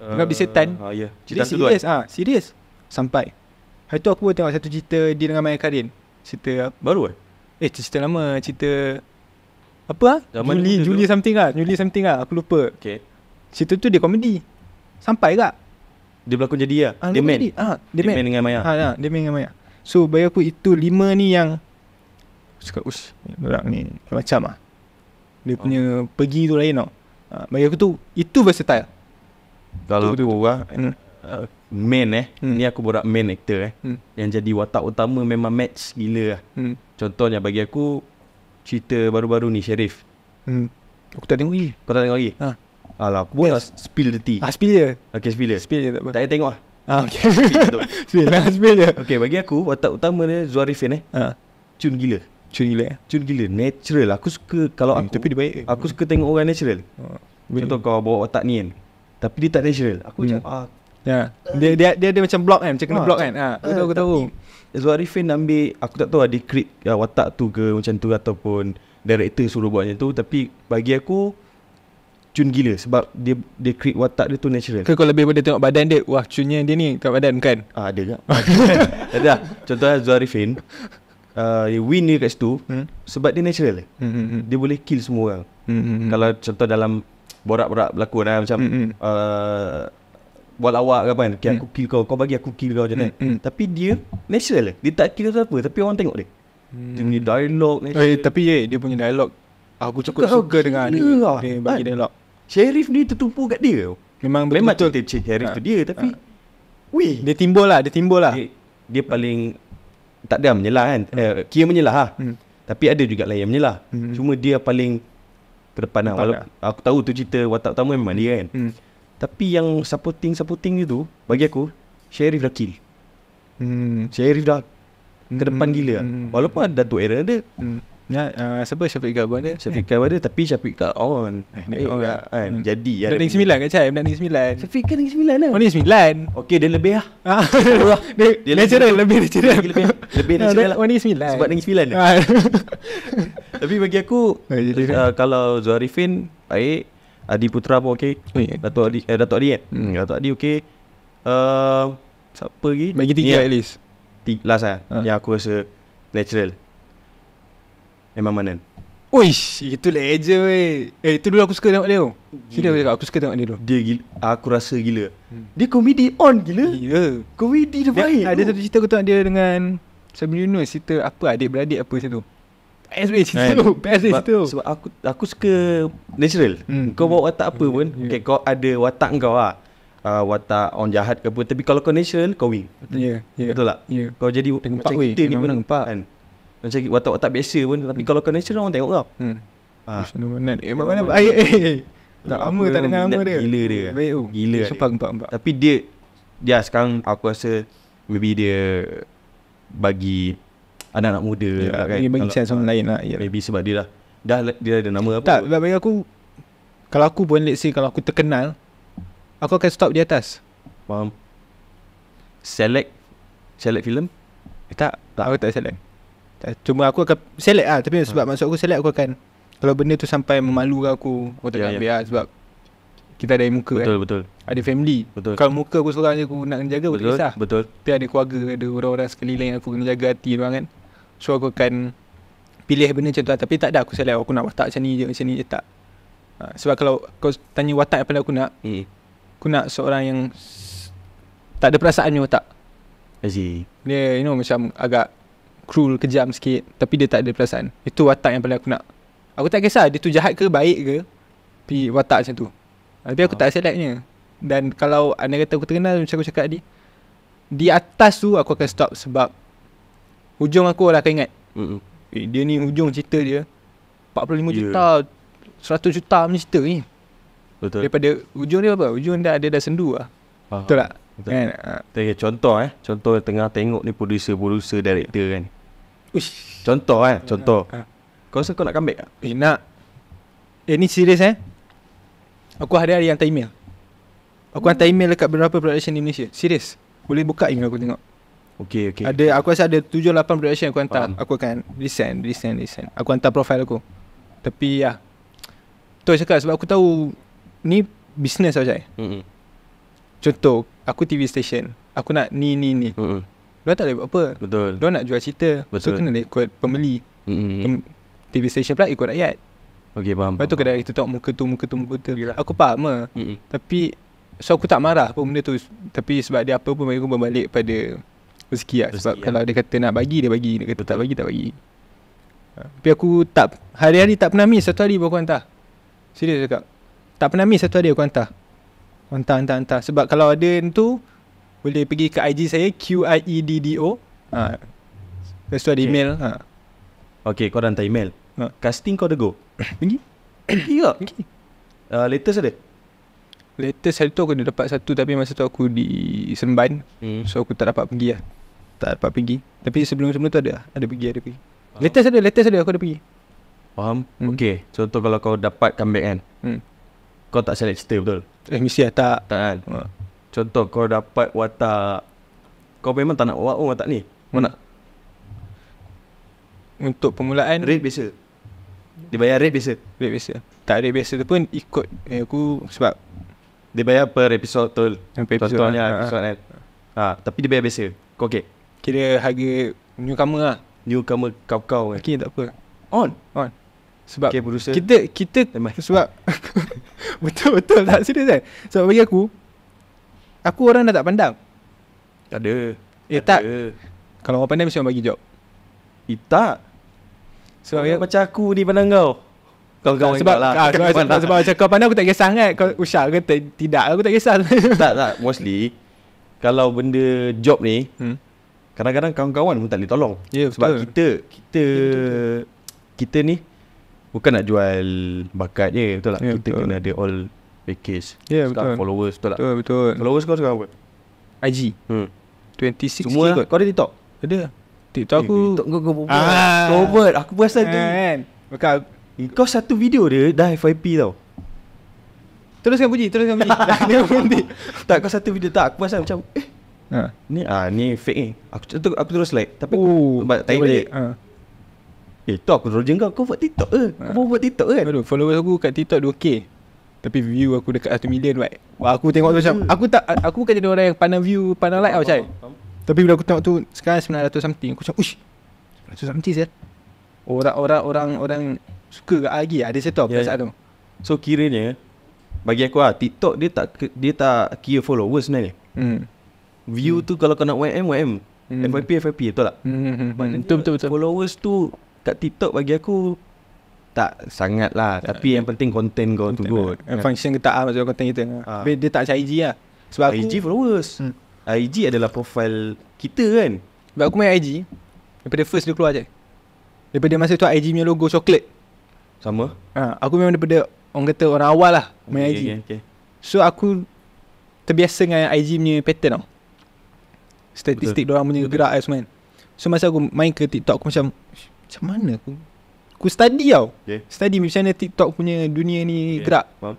Dengan uh, Bisa Tan. Uh, Yeah. Cerita serius. Ah, ha, ya. serius. Eh? Ah, Sampai. Hari tu aku pun tengok satu cerita dia dengan Maya Karin. Cerita baru eh? Eh, cerita lama, cerita apa? Ha? Ah? Juli, Juli something ah. Juli something ah. Aku lupa. Okay. Cerita tu dia komedi. Sampai tak? Dia berlakon jadi ah. Ha, dia main. Ha, dia, dia main. main dengan Maya. Ha, ha, dia main dengan Maya. So, bagi aku itu lima ni yang suka us. Orang ni macam ah. Ha. Dia oh. punya pergi tu lain tau ha, Bagi aku tu Itu versatile Kalau tu, tu orang uh, ah, hmm. ah, Main eh hmm. Ni aku borak main actor eh hmm. Yang jadi watak utama Memang match gila lah hmm. Contohnya bagi aku Cerita baru-baru ni Sheriff hmm. Aku tak tengok lagi Kau tak tengok lagi ha. Alah aku yes. Eh, spill the tea ah, Spill je Okay spill je Spill je tak apa Tak payah tengok lah ah, okay. spill, spill, spill, spill je Okay bagi aku Watak utama dia Zuarifin eh ha. Cun gila Cun gila Cun gila Natural Aku suka kalau eh, aku, Tapi dia baik Aku suka tengok orang natural uh, Contoh kau bawa otak ni kan Tapi dia tak natural Aku hmm. macam ah, Ya. Yeah. dia, dia dia dia macam block kan, macam kena uh, block kan. Ha. Uh, aku tahu aku tahu. Eh, sebab Arifin ambil aku tak tahu ada create ya, watak tu ke macam tu ataupun director suruh buat macam tu tapi bagi aku cun gila sebab dia dia creep watak dia tu natural. Kau lebih pada tengok badan dia, wah cunnya dia ni kat badan kan? Ah uh, ada ke? Lah. Contohnya Zuarifin uh, win dia kat situ hmm. sebab dia natural. Hmm, hmm, hmm. Dia boleh kill semua orang. Hmm, hmm, hmm. Kalau contoh dalam borak-borak berlaku lah, macam hmm, hmm. Uh, buat lawak ke apa kan. Okay, hmm. Aku kill kau, kau bagi aku kill kau je hmm, kan. hmm. Tapi dia natural. Dia tak kill siapa tapi orang tengok dia. Hmm. Dia punya hmm. dialog eh, natural. Eh, tapi ye, dia punya dialog aku cukup kau suka dengan dia. Lah. Dia bagi kan? dialog. Sheriff ni tertumpu kat dia. Memang betul-betul. Memang betul. Sheriff ha. tu dia tapi ha. Weh. Dia timbul lah, dia timbul lah. Dia, dia paling tak ada menyelah kan hmm. uh, kia menyelah lah. hmm. tapi ada juga lah yang hmm. cuma dia paling ke lah. Walaupun lah. aku tahu tu cerita watak utama memang dia kan. Hmm. Tapi yang supporting-supporting dia tu, bagi aku, Sheriff dah kill. Hmm. Sheriff dah hmm. ke depan hmm. gila. Hmm. Walaupun ada tu era ada, hmm. Ya, uh, siapa Syafiq Kak buat dia? Eh. Syafiq Kak buat dia tapi Syafiq Kak on. Eh, on eh, lah. kan. Hmm. Jadi ya. Dari sembilan, kan Chai, dari 9. Syafiq Kak dari 9 lah. Oh, dari sembilan. Okay, dia lebih lah. Ah. dia, lah. dia natural, lebih natural. Lebih, lebih, lebih ah, natural lah. Oh, dari sembilan. Sebab dari sembilan. lah. Ah. tapi bagi aku, kalau Zuharifin baik, Adi Putra pun okey. Oh, Dato' Adi, eh, Dato' Adi kan? Hmm. Eh? Hmm. Dato' Adi okay. Uh, siapa lagi? Bagi tiga yeah. at least. last lah. Uh. Yang aku rasa natural. Emma Manan Uish, itu legend weh. Eh, itu dulu aku suka tengok dia tu. Sini aku cakap, aku suka tengok dia tu. Dia gila, aku rasa gila. Hmm. Dia komedi on gila. Gila. Komedi dia baik Ada satu cerita aku tengok dia dengan Sabri Yunus, cerita apa, adik-beradik apa macam tu. Best weh cerita tu. Best weh cerita tu. Sebab aku, aku suka natural. Hmm. Kau bawa watak apa pun, hmm. okay, kau ada watak kau lah. Uh, watak orang jahat ke apa. Tapi kalau kau natural, kau win. Yeah, yeah. Betul tak? Yeah. Kau jadi tengah wing. kita ni pun. Tengah macam watak-watak biasa pun Tapi kalau kau natural orang tengok kau hmm. ha. Eh mana mana Eh eh eh Tak lama tak dengar nama dia Gila dia oh. Gila eh, Sepak Tapi dia dia sekarang aku rasa Maybe dia Bagi Anak-anak muda ya, lah, kan. bagi chance orang lain lah ya. Maybe sebab dia dah Dah dia ada nama apa Tak apa? bagi aku Kalau aku pun let's say Kalau aku terkenal Aku akan stop di atas Faham Select Select film eh, Tak Tak aku tak select Eh, cuma aku akan select lah Tapi hmm. sebab ha. maksud aku select aku akan Kalau benda tu sampai hmm. memalukan aku Aku takkan yeah, ya. ambil lah sebab Kita ada muka betul, eh. kan Betul betul Ada family Betul Kalau muka aku seorang je aku nak kena jaga betul, aku Betul Tapi ada keluarga ada orang-orang sekeliling aku kena jaga hati tu kan So aku akan Pilih benda macam tu lah Tapi tak ada aku select aku nak watak macam ni je macam ni je tak ha. Sebab kalau kau tanya watak apa aku nak eh. Aku nak seorang yang Tak ada perasaan ni watak Azee Dia you know macam agak cruel kejam sikit tapi dia tak ada perasaan itu watak yang paling aku nak aku tak kisah dia tu jahat ke baik ke tapi watak macam tu tapi aku tak selectnya dan kalau anda kata aku terkenal macam aku cakap tadi di atas tu aku akan stop sebab hujung aku lah akan ingat mm-hmm. eh, dia ni hujung cerita dia 45 yeah. juta 100 juta punya cerita ni Betul. Daripada ujung dia apa? Ujung dia ada dah sendu lah. Betul tak? Betul. Kan? Okay, ah. contoh eh. Contoh tengah tengok ni producer-producer director kan. Uish. Contoh eh, contoh. Ha. Kau rasa kau nak comeback tak? Eh, nak. Eh, ni serius eh. Aku hari-hari hantar email. Aku hantar email dekat berapa production di Malaysia. Serius. Boleh buka email aku tengok. Okey okey. Ada, aku rasa ada 7-8 production aku hantar. Aku akan resend, resend, resend. Aku hantar profil aku. Tapi, ya. Tu aku cakap sebab aku tahu ni business macam Mm-hmm. Contoh, aku TV station. Aku nak ni, ni, ni. Mm-hmm. Mereka tak boleh buat apa Betul Mereka nak jual cerita Betul So kena ikut pembeli mm-hmm. TV station pula ikut rakyat Okay faham Lepas tu kena kita tengok muka tu Muka tu muka tu Yalah. Aku faham mm Tapi So aku tak marah pun benda tu Tapi sebab dia apa pun Aku berbalik pada Rezeki lah Sebab lah. kalau dia kata nak bagi Dia bagi Dia kata tak bagi Tak bagi ha. Tapi aku tak Hari-hari tak pernah miss Satu hari pun aku hantar Serius cakap Tak pernah miss satu hari aku hantar Hantar hantar hantar Sebab kalau ada tu boleh pergi ke IG saya Q-I-E-D-D-O ha. Hmm. Lepas ada okay. email ha. Okay korang hantar email ha. Casting kau dah go Pergi Pergi ke Pergi uh, Latest ada Latest hari tu aku dah dapat satu Tapi masa tu aku di Semban hmm. So aku tak dapat pergi lah Tak dapat pergi Tapi sebelum-sebelum tu ada lah. Ada pergi ada pergi ha. Latest ada Latest ada aku dah pergi Faham hmm. Okay Contoh kalau kau dapat comeback kan hmm. Kau tak select cerita betul Eh mesti lah tak Tak kan ha. Contoh kau dapat watak Kau memang tak nak wak pun watak ni Kau hmm. nak Untuk permulaan Rate biasa Dia bayar rate biasa Rate biasa Tak rate biasa tu pun ikut eh, aku sebab Dia bayar per episode tu per episode Contohnya lah. episode kan ha. ha. Tapi dia bayar biasa Kau okay Kira harga newcomer lah Newcomer kau-kau kan Okay tak apa On On sebab okay, kita kita sebab betul betul tak serius kan sebab bagi aku Aku orang dah tak pandang Tak ada Eh tak ada. Kalau orang pandang mesti orang bagi job Eh tak Sebab so, macam aku ni pandang kau kau kau sebab lah. ah, sebab, macam kau pandang aku tak kisah sangat kau usah ke tidak aku tak kisah. tak tak mostly kalau benda job ni hmm? kadang-kadang kawan-kawan pun tak boleh tolong. Yeah, sebab betul. kita kita yeah, ya, kita ni bukan nak jual bakat je betul tak? Yeah, kita betul. kena ada all Page Yeah ya, betul followers betul tak Betul betul Followers kau sekarang apa IG hmm. 26 Semua lah. Kau ada TikTok Ada TikTok aku eh, TikTok kau kau ah. Robert Aku berasa tu ah, kan Bukan eh, Kau satu video dia Dah FYP tau Teruskan puji Teruskan puji Tak kau satu video tak Aku berasa macam Eh ha. Ni ah ni fake ni Aku, aku, aku terus like Tapi Tak oh, tanya balik Eh tu aku terus kau Kau buat TikTok ke? Ha. Kau buat TikTok kan? Aduh followers aku kat TikTok 2k tapi view aku dekat 1 million buat Wah Aku tengok tu macam hmm. Aku tak Aku bukan jadi orang yang pandang view Pandang like tau macam Tapi bila aku tengok tu Sekarang 900 something Aku macam Uish 900 something sial Orang Orang Orang orang Suka ke lagi Ada satu apa yeah. Ya. tu So kiranya Bagi aku lah TikTok dia tak Dia tak kira followers sebenarnya hmm. View hmm. tu kalau kena nak YM YM hmm. FYP FYP Betul tak hmm. hmm, hmm betul betul, betul. Followers tu Kat TikTok bagi aku tak sangat lah Tapi yang penting content kau content tu good And function ke tak lah Maksudnya content kita Tapi ah. dia tak macam IG lah Sebab IG followers hmm. IG adalah profile kita kan Sebab aku main IG Daripada first dia keluar je Daripada masa tu IG punya logo coklat Sama ha, Aku memang daripada Orang kata orang awal lah Main okay, IG okay, okay. So aku Terbiasa dengan IG punya pattern tau Statistik orang diorang punya Betul. gerak lah So masa aku main ke TikTok Aku macam Macam mana aku Aku study tau okay. Study macam mana TikTok punya dunia ni okay. gerak Faham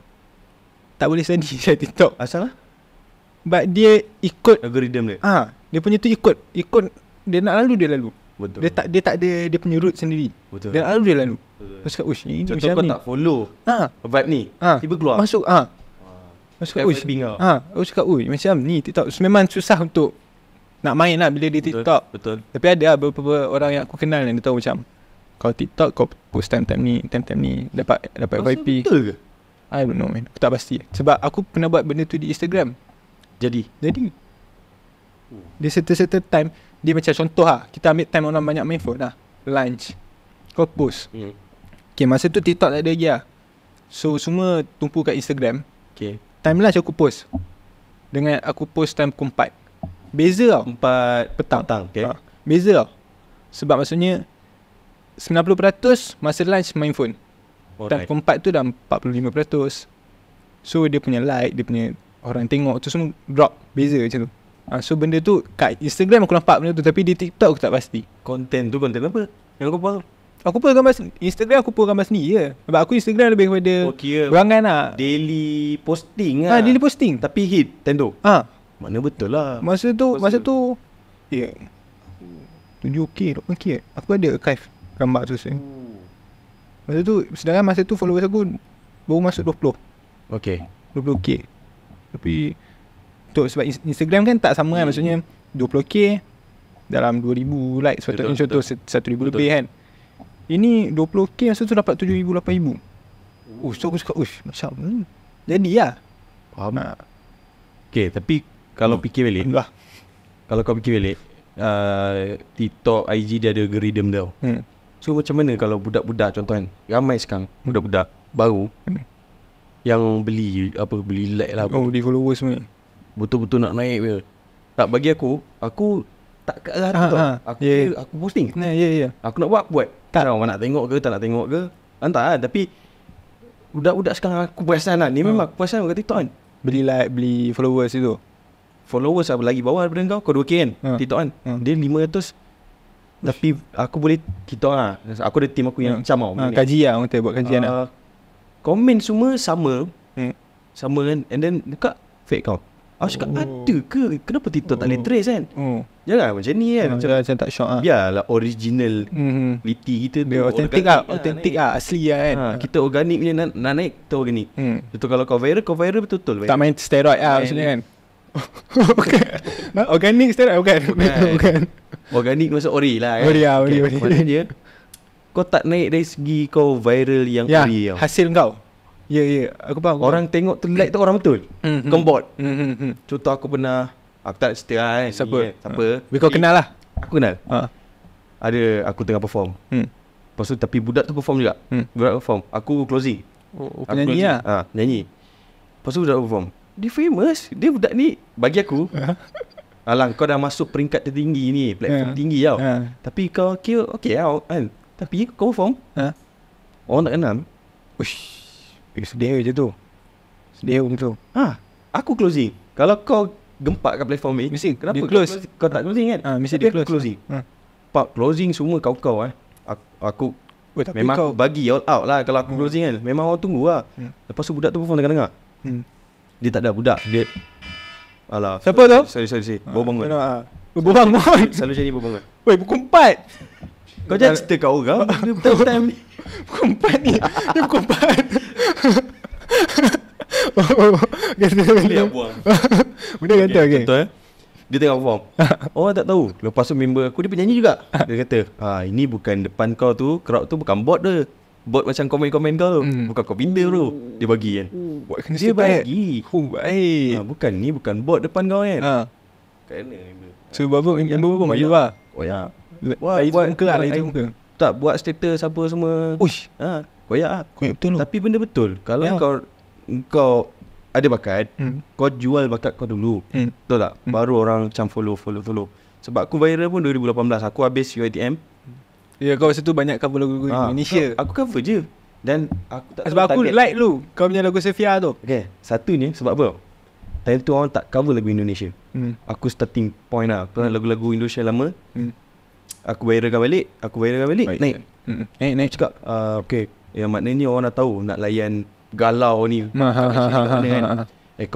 Tak boleh study saya lah TikTok Asal lah But dia ikut Algorithm dia Ah, ha, Dia punya tu ikut Ikut Dia nak lalu dia lalu Betul Dia tak dia tak ada dia punya root sendiri Betul Dia nak lalu dia lalu Betul. Aku cakap ini Contoh macam kau ni. tak follow ha. Vibe ni ha. Tiba keluar Masuk ha. ah. Ha. Masuk ush ha. Aku cakap ush macam ni TikTok so, Memang susah untuk nak main lah bila di TikTok Betul, Betul. Tapi ada lah beberapa orang yang aku kenal yang dia tahu macam kalau TikTok kau post time-time ni Time-time ni Dapat dapat VIP I don't know man Aku tak pasti Sebab aku pernah buat benda tu di Instagram Jadi Jadi oh. di certain-certain time Dia macam contoh lah Kita ambil time orang banyak main phone lah Lunch Kau post hmm. Okay masa tu TikTok tak ada lagi lah So semua tumpu kat Instagram Okay Time lunch aku post Dengan aku post time pukul 4 Beza tau 4 petang, petang ha. okay. Beza tau Sebab maksudnya 90% masa lunch main phone. Alright. Dan pukul 4 tu dah 45%. So dia punya like, dia punya orang tengok tu semua drop. Beza macam tu. Uh, so benda tu kat Instagram aku nampak benda tu tapi di TikTok aku tak pasti. Konten tu konten apa? Yang aku pasal? Aku pun gambar Instagram aku pun gambar sendiri ya. Yeah. Sebab aku Instagram lebih kepada okay, oh, berangan lah. Daily posting Ah Ha, daily posting. Tapi hit time Ah Ha. Mana betul lah. Masa tu, masa, masa tu. Ya. Yeah. Tujuh okey tak okey. Aku ada archive gambar tu sih. Hmm. Masa tu sedangkan masa tu followers aku baru masuk 20. Okey. 20k. Tapi untuk sebab Instagram kan tak sama kan hmm. maksudnya 20k dalam 2000 likes satu contoh 1000 lebih kan. Ini 20k masa tu dapat 7000 8000. Oh, so aku cakap, uish, macam hmm. Jadi lah. Faham. Nah. Ha. Okay, tapi kalau hmm. fikir balik. Alhamdulillah. Kalau kau fikir balik, uh, TikTok, IG dia ada algorithm tau. Hmm. So macam mana kalau budak-budak contoh kan Ramai sekarang budak-budak baru Yang beli apa beli like lah Oh di followers ni. Betul-betul nak naik dia Tak bagi aku Aku tak ke arah ha, tu ha. ha. Aku, yeah. Ya. aku posting yeah, yeah, yeah. Aku nak buat aku buat Tak orang nak tengok ke tak nak tengok ke Entah lah tapi Budak-budak sekarang aku perasan lah Ni memang ha. aku perasan kat TikTok kan Beli like, beli followers itu Followers apa lagi bawah daripada kau Kau 2K kan ha. TikTok kan ha. Dia tapi aku boleh Kita lah Aku ada tim aku yang hmm. macam hmm. tau ha, Kaji lah Kita buat kajian uh, lah. Comment ah, semua sama hmm. Sama kan And then Dekat Fake account Aku cakap oh. ada ke Kenapa Tito oh. tak boleh oh. trace kan oh. Jangan macam ni kan oh, macam, lah, macam tak syok lah Biarlah original Liti mm-hmm. kita Dia authentic lah, lah Authentic lah Asli lah kan ha, Kita organik punya Nak na- naik Kita organik hmm. Contoh kalau kau viral Kau viral betul-betul Tak main steroid lah Macam ni kan Organik steroid bukan Bukan, bukan. Organik masuk ori lah kan? Ori lah, ori, ori. Maksudnya, kau tak naik dari segi kau viral yang ya, ori tau. hasil kau. Ya, ya. Aku faham. Orang aku. tengok tu like tu orang betul. Mm-hmm. Kau Mm-hmm. Hmm, hmm. Contoh aku pernah, aku tak setia lah, kan. Eh. Siapa? Yeah. Siapa? Tapi ah. kau kenal lah. Aku kenal. Ha. Ada, aku tengah perform. Hmm. Lepas tu, tapi budak tu perform juga. Hmm. Budak perform. Aku closing. Oh, oh penyanyi lah. Ha, ah, nyanyi. Lepas tu, budak perform. Dia famous. Dia budak ni, bagi aku, Alang kau dah masuk peringkat tertinggi ni Platform yeah. Ya. tinggi tau yeah. Tapi kau kira okay tau kan Tapi kau confirm yeah. Orang tak kenal Wish eh, Sedih je tu Sedih pun tu ha, Aku closing Kalau kau gempak kat platform ni Mesti kenapa kau close Kau tak closing kan ha, Mesti dia close closing ha. Pak closing semua kau-kau eh Aku, aku Weh, tapi Memang kau... bagi all out lah Kalau aku hmm. closing kan Memang orang tunggu lah hmm. Lepas tu budak tu perform tengah-tengah hmm. Dia tak ada budak Dia Alah. Siapa tu? Sorry, sorry, sorry. Ah, bawa bangun. Bawa ah. oh, bangun. Selalu jadi bawa bangun. Weh, pukul 4. Kau jangan Dan cerita kau orang. Pukul 4 ni. Ini pukul 4. Dia pukul 4. Gantar okay, Boleh yang Benda gantar okay, okay. Contoh, eh? Dia tengok perform Oh tak tahu Lepas tu member aku Dia penyanyi juga Dia kata ha, Ini bukan depan kau tu Crowd tu bukan bot dia buat macam komen-komen kau tu. Mm. Bukan kau pindah tu. Dia bagi kan. Mm. Buat kena dia baik. bagi. baik. Ha, bukan ni bukan bot depan kau kan. Ha. Kena. So buat apa? Yang lah. buat apa? Oh ya. Buat buat, muka lah itu muka. Tak buat status apa semua. Ush. Ha. Koyak ah. Koyak betul. Tapi benda betul. Kalau ya. kau kau ada bakat, hmm. kau jual bakat kau dulu. Hmm. Betul tak? Hmm. Baru orang macam follow, follow, follow. Sebab aku viral pun 2018. Aku habis UITM, Ya yeah, kau masa tu banyak cover lagu ha. Ah, Indonesia so, Aku cover je Dan aku tak Sebab aku target. like lu Kau punya lagu Sefia tu Okay Satu ni sebab apa Time tu orang tak cover lagu Indonesia hmm. Aku starting point lah hmm. Lagu-lagu Indonesia lama hmm. Aku viralkan balik Aku viralkan balik Baik. Naik hmm. Naik naik Cakap uh, Okay Yang maknanya orang dah tahu Nak layan galau ni Account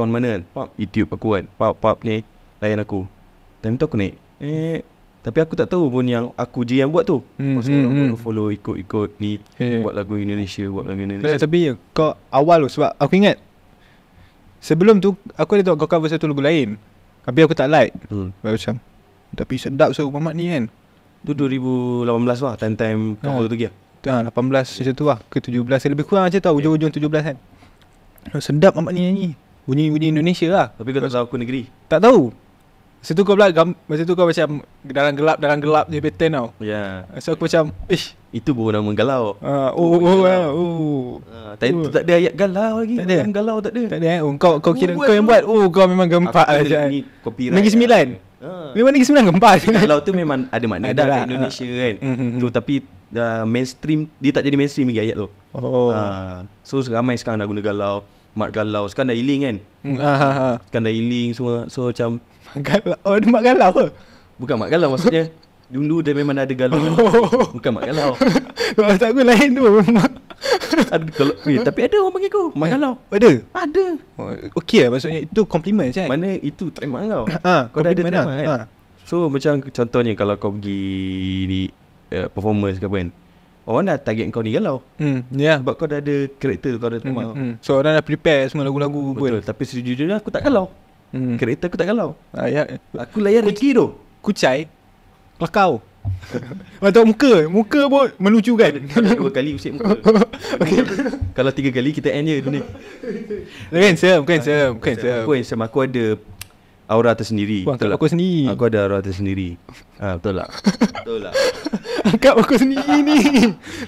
kan? mana kan Pop YouTube aku kan Pop pop ni Layan aku Time tu aku naik Eh tapi aku tak tahu pun yang aku je yang buat tu. Hmm, hmm, hmm. follow ikut-ikut ni hmm. buat lagu Indonesia, buat lagu Indonesia. Eh, tapi, tapi ya, kau awal tu sebab aku ingat sebelum tu aku ada tengok kau cover satu lagu lain. Tapi aku tak like. Hmm. Baik, macam tapi sedap so Muhammad ni kan. Tu 2018 lah time time kau ah. ha. tu dia. ha, 18 yeah. macam tu lah ke 17 lebih kurang macam tu lah, hujung-hujung yeah. 17 kan. Sedap Muhammad ni nyanyi. Bunyi-bunyi Indonesia lah Tapi kau tak tahu aku negeri Tak tahu Masa tu kau pula gam, Masa tu kau macam Dalam gelap Dalam gelap je Betten tau Ya yeah. So aku macam Ish Itu baru nama galau uh, Oh Oh, oh, yeah. oh. Uh, tak, oh. tak ada ayat galau lagi Tak ada yang galau tak ada Tak ada eh. oh, Kau, kau kira kau yang buat Oh kau memang gempak Aku lah, eh, ni copyright Negeri lah. Sembilan uh. Memang Negeri Sembilan gempak Galau tu memang ada makna Ada lah Indonesia uh. kan mm-hmm. tu, Tapi uh, Mainstream Dia tak jadi mainstream lagi ayat tu Oh uh, So ramai sekarang dah guna galau mark galau Sekarang dah healing kan mm, Sekarang dah healing semua So macam so, Galau Oh dia mak galau ke? Bukan mak galau maksudnya Dulu dia memang ada galau oh. Bukan mak galau Kalau tak aku lain tu ada, kalau, eh, Tapi ada orang panggil Mak galau Ada? Ada oh, Okay lah, maksudnya Itu compliment kan? Mana itu trademark kau ha, Kau dah ada trademark lah. kan? Ha. So macam contohnya Kalau kau pergi di uh, eh, Performance ke apa kan Orang dah target kau ni galau hmm, Ya yeah. Sebab kau dah ada karakter Kau dah terima hmm, hmm, hmm. So orang dah prepare semua lagu-lagu Betul pun. Tapi sejujurnya aku tak galau hmm. Kereta aku tak galau Ayah, ya. Aku layan Kuci tu Kucai Kelakau Atau muka Muka pun melucu kan Dua kali usik muka okay. Kalau tiga kali kita end je ni. Bukan sem Bukan sem Bukan sem Bukan sem aku ada aura tersendiri. Aku, betul aku, sendiri. Aku ada aura tersendiri. Ha, ah, betul tak? betul tak? Angkat aku sendiri ni.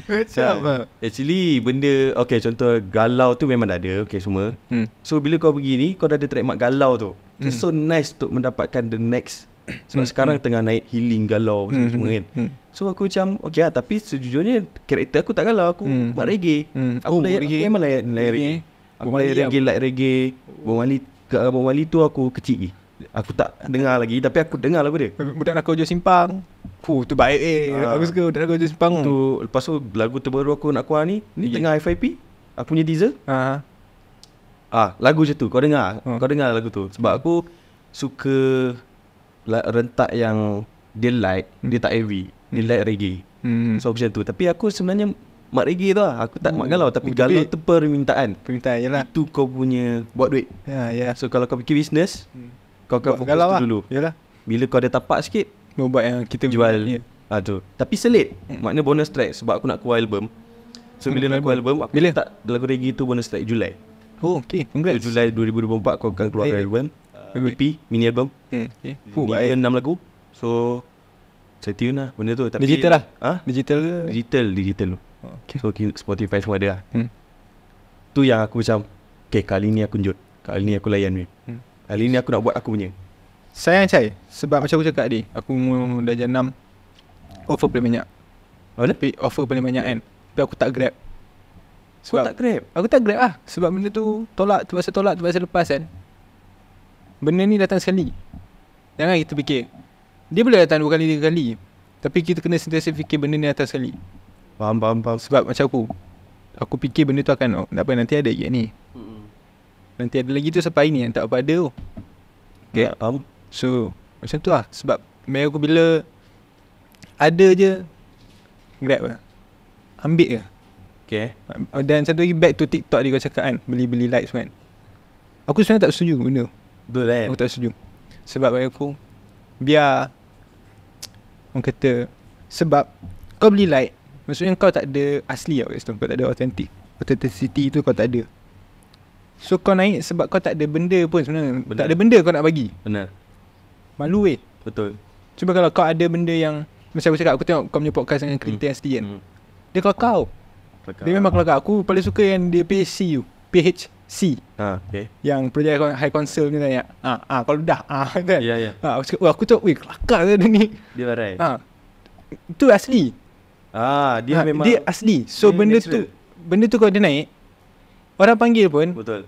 Macam apa? Actually, benda... Okay, contoh galau tu memang dah ada. Okay, semua. Hmm. So, bila kau pergi ni, kau dah ada trademark galau tu. Hmm. so nice untuk mendapatkan the next. Sebab hmm. sekarang hmm. tengah naik healing galau hmm. semua hmm, kan. Hmm. So, aku macam... Okay lah, tapi sejujurnya karakter aku tak galau. Aku hmm. buat reggae. Hmm. Aku, oh, layak, reggae. aku memang layak, layak reggae. Eh? Aku layak reggae, like reggae. Bawang Wali... Wali tu aku kecil Aku tak dengar lagi Tapi aku dengar lagu dia Budak nak kerja simpang Fuh tu baik eh ha. Aku suka budak nak kerja simpang tu, Lepas tu lagu terbaru aku nak keluar ni Ni yeah. tengah FIP Aku punya diesel ha. Ah. ah, Lagu je tu kau dengar ha. Kau dengar lagu tu Sebab aku suka la, Rentak yang dia light hmm. Dia tak heavy hmm. Dia light reggae hmm. So macam tu Tapi aku sebenarnya Mak reggae tu lah Aku tak oh, mak galau Tapi galau tu permintaan Permintaan je lah Itu kau punya Buat duit yeah, yeah. So kalau kau fikir business hmm kau akan fokus lah. dulu. Yalah. Bila kau dah tapak sikit, kau buat yang kita jual. Ah tu. Tapi selit. Hmm. Makna bonus track sebab aku nak keluar album. So bila hmm, nak keluar album, aku bila? tak lagu reggae tu bonus track Julai. Oh, okey. Congrats. Julai 2024 kau akan keluar hey. Eh, eh. album. Uh, EP, mini album. Hmm. Eh, okay. Fuh, enam lagu. So saya tune lah benda tu. Tapi, digital lah? Ha? Digital ke? Digital, digital. Oh, okay. So Spotify semua ada lah. Hmm. Tu yang aku macam, okay kali ni aku njut. Kali ni aku layan ni. Hmm. Hari ni aku nak buat aku punya Sayang Chai Sebab macam aku cakap tadi Aku dah jenam Offer paling banyak Oh Tapi offer paling banyak kan Tapi aku tak grab Sebab Kau tak grab? Aku tak grab lah Sebab benda tu Tolak terpaksa tolak terpaksa lepas kan Benda ni datang sekali Jangan kita fikir Dia boleh datang dua kali tiga kali Tapi kita kena sentiasa fikir benda ni datang sekali Faham faham faham Sebab macam aku Aku fikir benda tu akan oh, apa nanti ada lagi ni hmm. Dan tiada lagi tu sampai ini yang tak apa ada tu. Okay. Tak So, macam tu lah. Sebab mereka aku bila ada je, grab lah. Ambil ke. Okay. Dan satu lagi back to TikTok dia kau cakap kan. Beli-beli likes kan. Aku sebenarnya tak setuju benda. Betul kan? Aku tak setuju. Sebab bagi aku, biar orang kata, sebab kau beli like, maksudnya kau tak ada asli lah kat situ. Kau tak ada authentic. Authenticity tu kau tak ada. So kau naik sebab kau tak ada benda pun sebenarnya. Benar. Tak ada benda kau nak bagi. Benar. Malu weh. Betul. Cuba kalau kau ada benda yang macam aku cakap aku tengok kau punya podcast dengan Kritik kan. mm. SD Dia kau kau. Dia memang kelakar. Aku paling suka yang dia PHC you. PHC. Ha, okay. Yang project high council ni tanya. Ha, ha, kalau dah. Ha, kan? Ya, yeah, ya. Yeah. Ha, aku cakap, oh, aku cakap, weh kelakar dia ni. Dia barai. Ha. Itu asli. Ah, dia ha, memang. Dia asli. So dia benda natural. tu, benda tu kau dia naik, Orang panggil pun Betul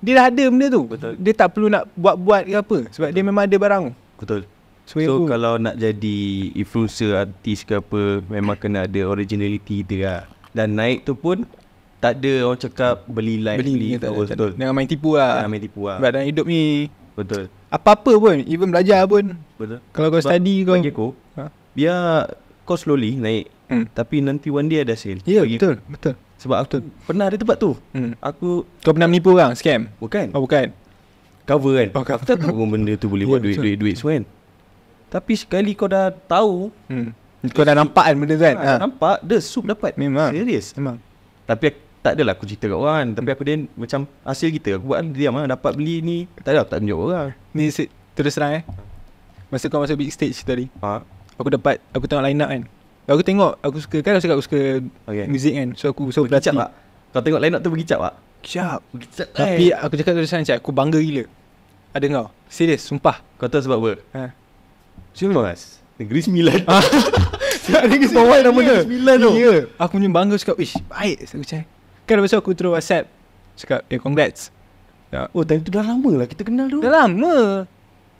Dia dah ada benda tu Betul Dia tak perlu nak buat-buat ke apa Sebab Betul. dia memang ada barang Betul So, so kalau nak jadi influencer, artis ke apa Memang kena ada originality dia lah Dan naik tu pun Tak ada orang cakap beli line Beli, beli tak oh, Betul Jangan main tipu lah Jangan main tipu lah Sebab dalam hidup ni Betul Apa-apa pun Even belajar pun Betul Kalau kau Sebab study kau Bagi aku ha? Biar kau slowly naik hmm. Tapi nanti one day ada sale Ya yeah, betul Betul sebab aku pernah ada tempat tu. Hmm. Aku kau pernah menipu orang scam? Bukan. Oh bukan. Cover kan. Oh, cover. Tak tahu benda tu boleh yeah, buat ya, duit, duit duit semua kan. Tapi sekali kau dah tahu, hmm. Eh, kau dah nampak kan benda tu kan. Ha, ha. Nampak, the sup dapat. Memang. Serius. Memang. Tapi tak adalah aku cerita kat orang kan. Tapi hmm. aku dia macam hasil kita. Aku buat ah, diam lah. Dapat beli ni. Tak ada tak tunjuk orang. Lah. Ni terus terang eh. Masa kau masuk big stage tadi. Ha. Aku dapat, aku tengok line up kan. Aku tengok aku suka kan aku cakap aku suka okay. muzik kan. So aku so pelacak tak? Kau tengok lain up tu pergi cap tak? Cap. Tapi eh. aku cakap tu sana cap aku bangga gila. Ada kau. Serius sumpah. Kau tahu sebab apa? Ha. Sini mas. Negeri Sembilan. Ada ke bawah nama dia? Sembilan tu. Aku punya bangga cakap, "Ish, baik." Aku cakap. Kan lepas tu aku terus WhatsApp. Cakap, "Eh, congrats." Ya. Oh, time tu dah lama lah kita kenal dulu Dah lama.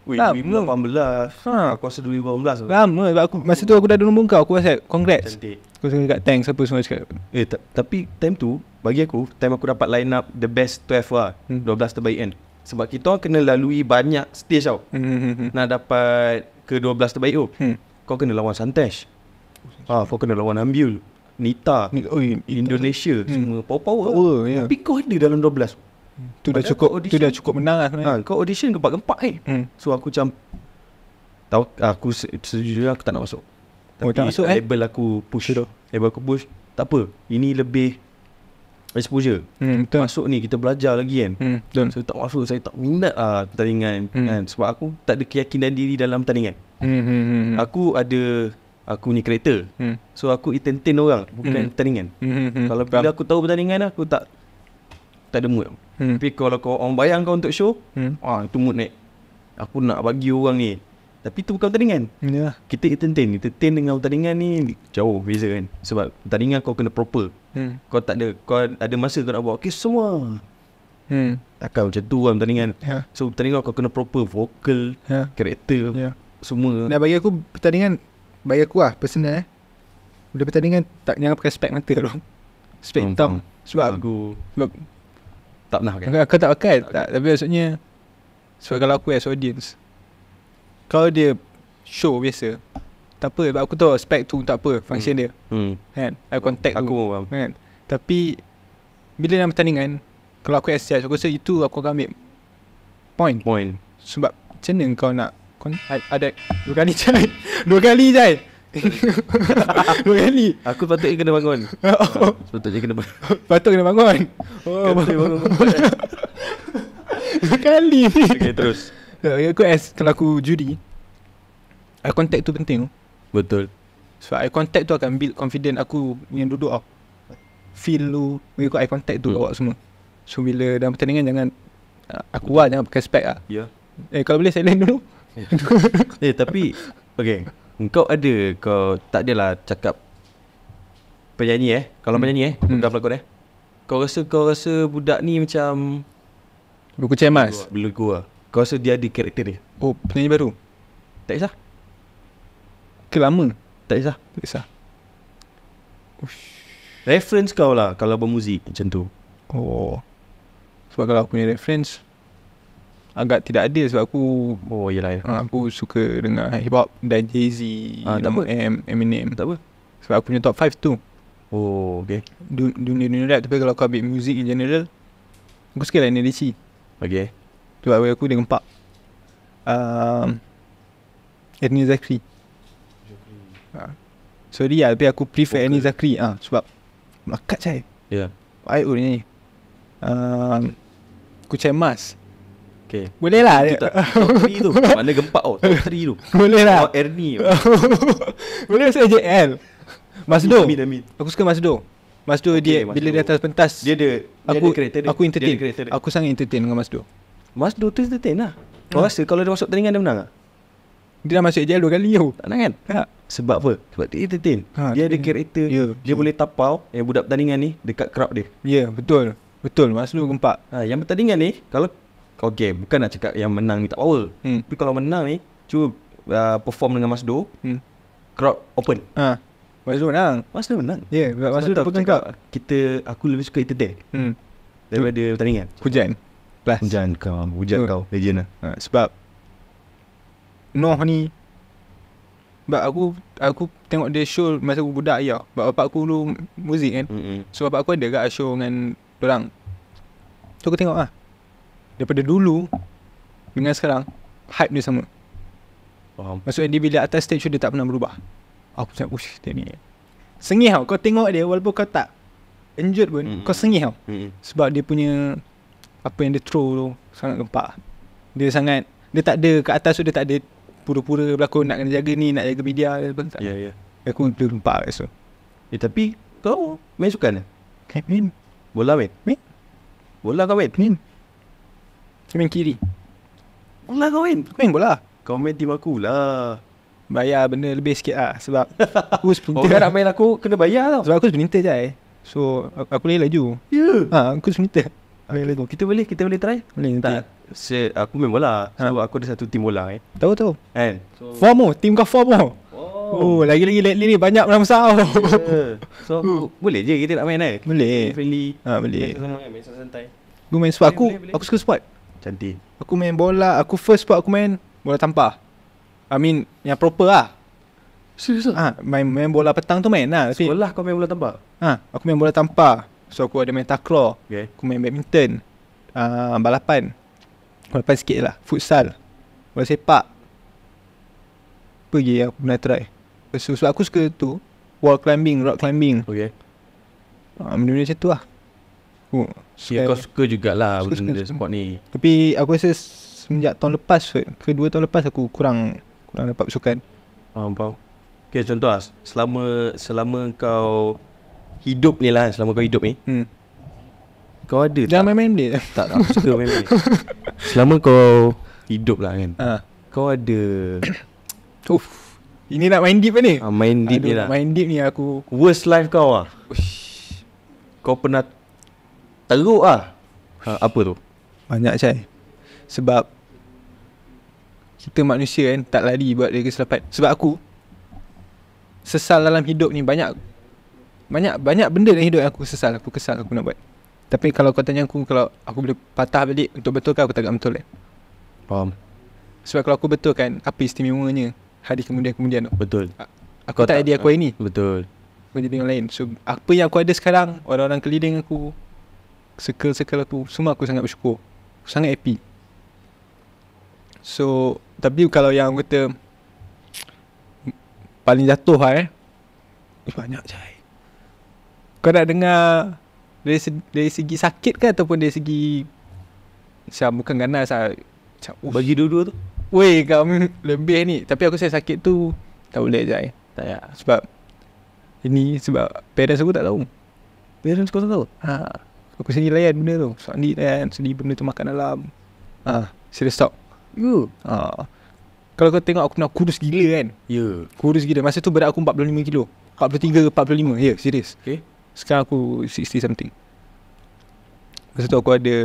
Wait, nah, 2018 ha. Aku rasa 2018 Lama sebab aku Masa tu aku dah ada nombor kau Aku rasa congrats Cantik. Aku cakap dekat thanks apa semua cakap Eh tapi time tu Bagi aku Time aku dapat line up The best 12 lah hmm. 12 terbaik kan Sebab kita orang kena lalui Banyak stage tau hmm. hmm, hmm, hmm. Nak dapat Ke 12 terbaik tu hmm. Kau kena lawan Santesh oh, ah, Kau kena lawan Ambil Nita, Nita. Oh, Indonesia hmm. Semua power-power oh, yeah. Tapi kau ada dalam 12 Tu dah cukup audition, tu dah cukup menang lah Ha, kau audition gempak-gempak eh. Hmm. So aku macam tahu aku sejujurnya aku tak nak masuk. Tapi oh, tak masuk, eh? label aku push tu. Label aku push. Tak apa. Ini lebih exposure. Hmm, betul. Masuk ni kita belajar lagi kan. Hmm, So, tak masuk saya tak minat ah pertandingan hmm. kan sebab aku tak ada keyakinan diri dalam pertandingan. Hmm, hmm, hmm, hmm, Aku ada aku ni kereta. Hmm. So aku entertain orang bukan hmm. pertandingan. Hmm, hmm, hmm, Kalau bila aku tahu pertandingan aku tak tak ada mood hmm. Tapi kalau kau orang bayang kau untuk show hmm. Wah itu mood naik Aku nak bagi orang ni Tapi tu bukan pertandingan yeah. Kita entertain Entertain dengan pertandingan ni Jauh beza kan Sebab pertandingan kau kena proper hmm. Kau tak ada Kau ada masa kau nak buat Okay semua hmm. Takkan macam tu kan pertandingan yeah. So pertandingan kau kena proper Vokal yeah. Karakter yeah. Semua Nak bagi aku pertandingan Bagi aku lah personal eh Bila pertandingan tak, Jangan respect spek mata tu Spek hitam hmm. Sebab aku tak pernah pakai. Aku, tak pakai. Tak, tapi maksudnya sebab kalau aku as audience kalau dia show biasa tak apa sebab aku tahu spek tu tak apa function hmm. dia. Hmm. Kan? Eye contact aku. Tu, kan? Tapi bila dalam pertandingan kalau aku as aku rasa itu aku akan ambil point. Point. Sebab macam mana kau nak ada dua kali jai. dua kali jai. Dua kali Aku patutnya kena bangun Sepatutnya kena bangun Patut kena bangun Oh Patut bangun Dua kali Okay terus eh, Aku as Kalau aku judi Eye contact tu penting Betul Sebab so, eye contact tu akan build confident aku Yang duduk tau Feel tu Mengikut eye contact tu hmm. awak semua So bila dalam pertandingan jangan ah, Aku lah jangan pakai spek lah Ya yeah. Eh kalau boleh saya lain dulu yeah. Eh tapi Okay kau ada kau tak adalah cakap penyanyi eh. Kalau hmm. penyanyi eh, hmm. budak pelakon eh. Kau rasa kau rasa budak ni macam Buku cemas Bila gua Kau rasa dia ada karakter dia Oh penyanyi baru Tak kisah Kelama Tak kisah Tak kisah Reference kau lah Kalau bermuzik macam tu Oh Sebab kalau aku punya reference agak tidak adil sebab aku oh yalah ya. Ah, aku suka dengar hip hop dan Jay-Z ah, M, Eminem tak apa sebab aku punya top 5 tu oh okey dunia dunia rap tapi kalau kau ambil music in general aku suka lain DC okey tu aku aku dengan pak um, Ernie Zakri ha. Sorry ya, Tapi aku prefer okay. Ernie Zakri ha, Sebab Melakat saya Ya yeah. Baik pun ni um, Kucai emas Okay. Boleh lah. Itu Top 3 tu. Mana gempak oh. Top 3 tu. Boleh lah. Oh, Ernie. Oh. Boleh saya JL. Masdo. Amin, amin. Aku suka Masdo. Masdo okay, dia Masdo. bila dia atas pentas. Dia ada dia aku, ada kereta dia. Aku entertain. Dia dia. Aku sangat entertain dengan Masdo. Masdo tu entertain lah. Kau hmm. rasa kalau dia masuk tandingan dia menang tak? Dia dah masuk ejl dua kali yo. Tak nangan. Tak. Sebab apa? Sebab dia entertain. Ha, dia ada karakter. Yeah, dia yeah. boleh tapau eh budak pertandingan ni dekat crowd dia. Ya, yeah, betul. Betul, masdo gempak. Ha, yang pertandingan ni, kalau kau game Bukan nak cakap yang menang ni tak power hmm. Tapi kalau menang ni Cuba uh, perform dengan Masdo hmm. Crowd open ha. Masdo menang Masdo menang Ya yeah, Masdo tak pun cakap kita, Aku lebih suka kita there hmm. Daripada hmm. pertandingan Hujan Plus. Hujan kau Hujan so. Hmm. kau Legend lah ha. Sebab Noh ni Sebab aku Aku tengok dia show Masa aku budak ya Sebab bapak aku dulu Muzik kan mm-hmm. So bapak aku ada kat show Dengan Diorang So aku tengok lah daripada dulu dengan sekarang hype dia sama faham maksudnya dia bila atas stage dia tak pernah berubah aku macam ush dia ni sengih tau kau tengok dia walaupun kau tak enjut pun mm-hmm. kau sengih tau mm-hmm. sebab dia punya apa yang dia throw tu sangat gempak dia sangat dia tak ada ke atas tu dia tak ada pura-pura berlakon nak kena jaga ni nak jaga media ya yeah, ya yeah. aku pun gempak esok so. eh tapi kau main sukan Kau main bola main main bola kau main main kau main kiri Mula kau main main bola Kau main tim aku lah Bayar benda lebih sikit lah Sebab Aku sprinter Orang oh. nak main aku Kena bayar tau Sebab aku sprinter je eh. So Aku boleh laju Ya yeah. ha, Aku sprinter okay. Okay. Kita boleh Kita boleh try Boleh nanti tak. Se, aku main bola ha. Sebab aku ada satu tim bola eh. Tahu tahu And so, Form oh Tim kau form oh Oh, lagi-lagi lately ni banyak orang besar yeah. So, boleh je kita nak main eh? Boleh. Friendly. Ha, boleh. Main sama main santai. Gua main sport aku. Boleh, boleh. Aku suka sport cantik. Aku main bola, aku first sport aku main bola tampar. I mean yang proper lah. Serius ah, ha, main main bola petang tu main lah. Tapi Sekolah kau main bola tampar? Ha, aku main bola tampar. So aku ada main takraw, okay. aku main badminton, uh, balapan. Balapan sikit lah, futsal, bola sepak. Apa lagi yang aku pernah try? So, sebab aku suka tu, wall climbing, rock climbing. Okay. Ha, benda-benda macam tu lah aku suka yeah, kau suka jugalah suka, benda suka, sport suka. ni tapi aku rasa semenjak tahun lepas ke dua tahun lepas aku kurang kurang dapat bersukan ah oh, faham okey contoh lah, selama selama kau hidup ni lah selama kau hidup ni hmm. kau ada Jangan tak main main dia tak tak suka main main selama kau hidup lah kan ha. kau ada Uff ini nak main deep ni ah, Main deep Aduh, ni lah Main deep ni aku Worst life kau lah Kau pernah Teruk lah ha, Apa tu? Banyak Chai Sebab Kita manusia kan Tak lari buat dari keselapan Sebab aku Sesal dalam hidup ni Banyak Banyak banyak benda dalam hidup yang aku sesal Aku kesal aku nak buat Tapi kalau kau tanya aku Kalau aku boleh patah balik Untuk betulkan aku tak agak betul kan Faham Sebab kalau aku betul kan, Apa istimewanya Hari kemudian-kemudian Betul Aku kau tak, tak ada aku ini Betul Aku jadi orang lain So apa yang aku ada sekarang Orang-orang keliling aku circle-circle aku semua aku sangat bersyukur aku sangat happy so tapi kalau yang kata paling jatuh lah eh, eh banyak je kau nak dengar dari, segi, dari segi sakit kan ataupun dari segi saya bukan ganas lah macam Uf. bagi dua-dua tu weh kau lebih ni tapi aku saya sakit tu tak boleh je tak ya sebab ini sebab parents aku tak tahu parents kau tak tahu ha Aku sendiri layan benda tu Sebab ni layan Sendiri benda tu makan dalam Ha uh, Serious talk Ya yeah. Ha uh, Kalau kau tengok aku nak kurus gila kan Ya yeah. Kurus gila Masa tu berat aku 45 kilo 43 45 Ya yeah, serious Okay Sekarang aku 60 something Masa tu aku ada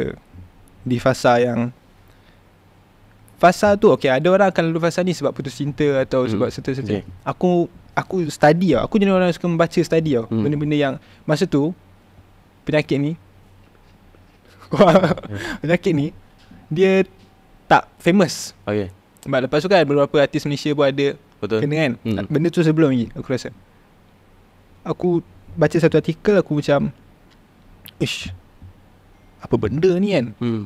Di fasa yang Fasa tu Okay ada orang akan lalu fasa ni Sebab putus cinta Atau mm. sebab certain certain okay. Aku Aku study tau Aku jenis orang yang suka membaca study tau mm. Benda-benda yang Masa tu Penyakit ni Penyakit ni Dia Tak famous Okay Sebab lepas tu kan Beberapa artis Malaysia pun ada Betul Kena kan hmm. Benda tu sebelum lagi Aku rasa Aku Baca satu artikel Aku macam Ish Apa benda ni kan hmm.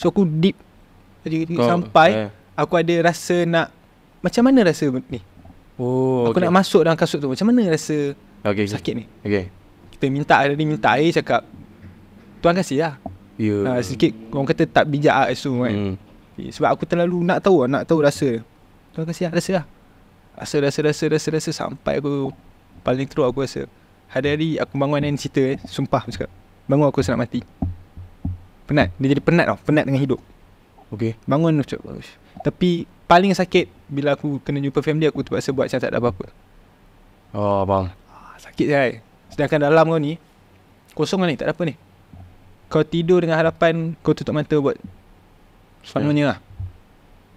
So aku deep Kau, Sampai eh. Aku ada rasa nak Macam mana rasa ni Oh, aku okay. nak masuk dalam kasut tu Macam mana rasa okay, Sakit ni Okay Kita minta Dia minta air cakap Tuan kasih lah yeah. Ya. uh, Sedikit orang kata tak bijak ah, so, kan. Mm. Sebab aku terlalu nak tahu Nak tahu rasa Tu aku kasih rasa lah rasa, rasa rasa rasa rasa Sampai aku Paling teruk aku rasa Hari-hari aku bangun dan cerita eh. Sumpah aku Bangun aku nak mati Penat Dia jadi penat tau Penat dengan hidup Okay Bangun aku Tapi Paling sakit Bila aku kena jumpa family Aku terpaksa buat macam tak ada apa-apa Oh abang ah, Sakit je kan Sedangkan dalam kau ni Kosong kan ni Tak ada apa ni kau tidur dengan harapan kau tutup mata buat selamanya yeah. lah.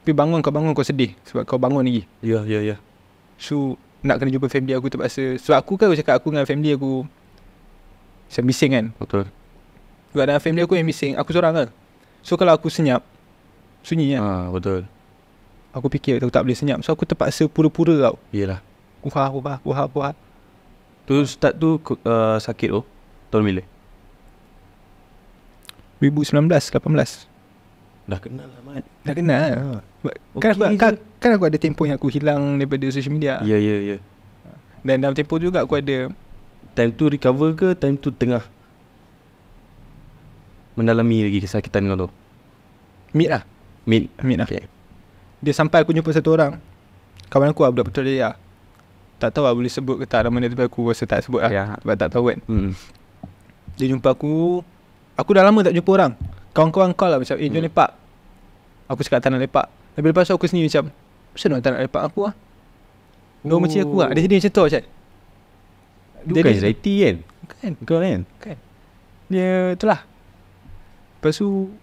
Tapi bangun kau bangun kau sedih sebab kau bangun lagi. Ya, yeah, ya, yeah, ya. Yeah. So, nak kena jumpa family aku terpaksa. Sebab aku kan aku cakap aku dengan family aku saya bising kan. Betul. Sebab dalam family aku yang bising. Aku seorang kan. So, kalau aku senyap, sunyi kan. Ha, betul. Aku fikir aku tak boleh senyap. So, aku terpaksa pura-pura tau. Yelah. Kuha, kuha, kuha, kuha. Tu start tu uh, sakit tu. Oh. Tahun bila? 2019 18 Dah kenal lah Mat Dah kenal lah ha. okay kan, kan, kan, aku ada tempoh yang aku hilang daripada social media Ya ya ya Dan dalam tempoh juga aku ada Time tu recover ke time tu tengah Mendalami lagi kesakitan kau tu Mid lah Mid Mid lah okay. Dia sampai aku jumpa satu orang Kawan aku lah budak betul dia Tak tahu lah boleh sebut ke tak Nama dia tapi aku rasa tak sebut lah yeah. Sebab tak tahu kan hmm. Dia jumpa aku Aku dah lama tak jumpa orang Kawan-kawan call lah macam Eh jom hmm. Aku cakap tak nak lepak Lebih lepas tu aku sendiri macam Kenapa orang tak nak lepak aku lah Dua Ooh. macam aku lah Dia sini macam tu macam Dia kan IT kan Kan Kau kan Kan Dia tu lah Lepas tu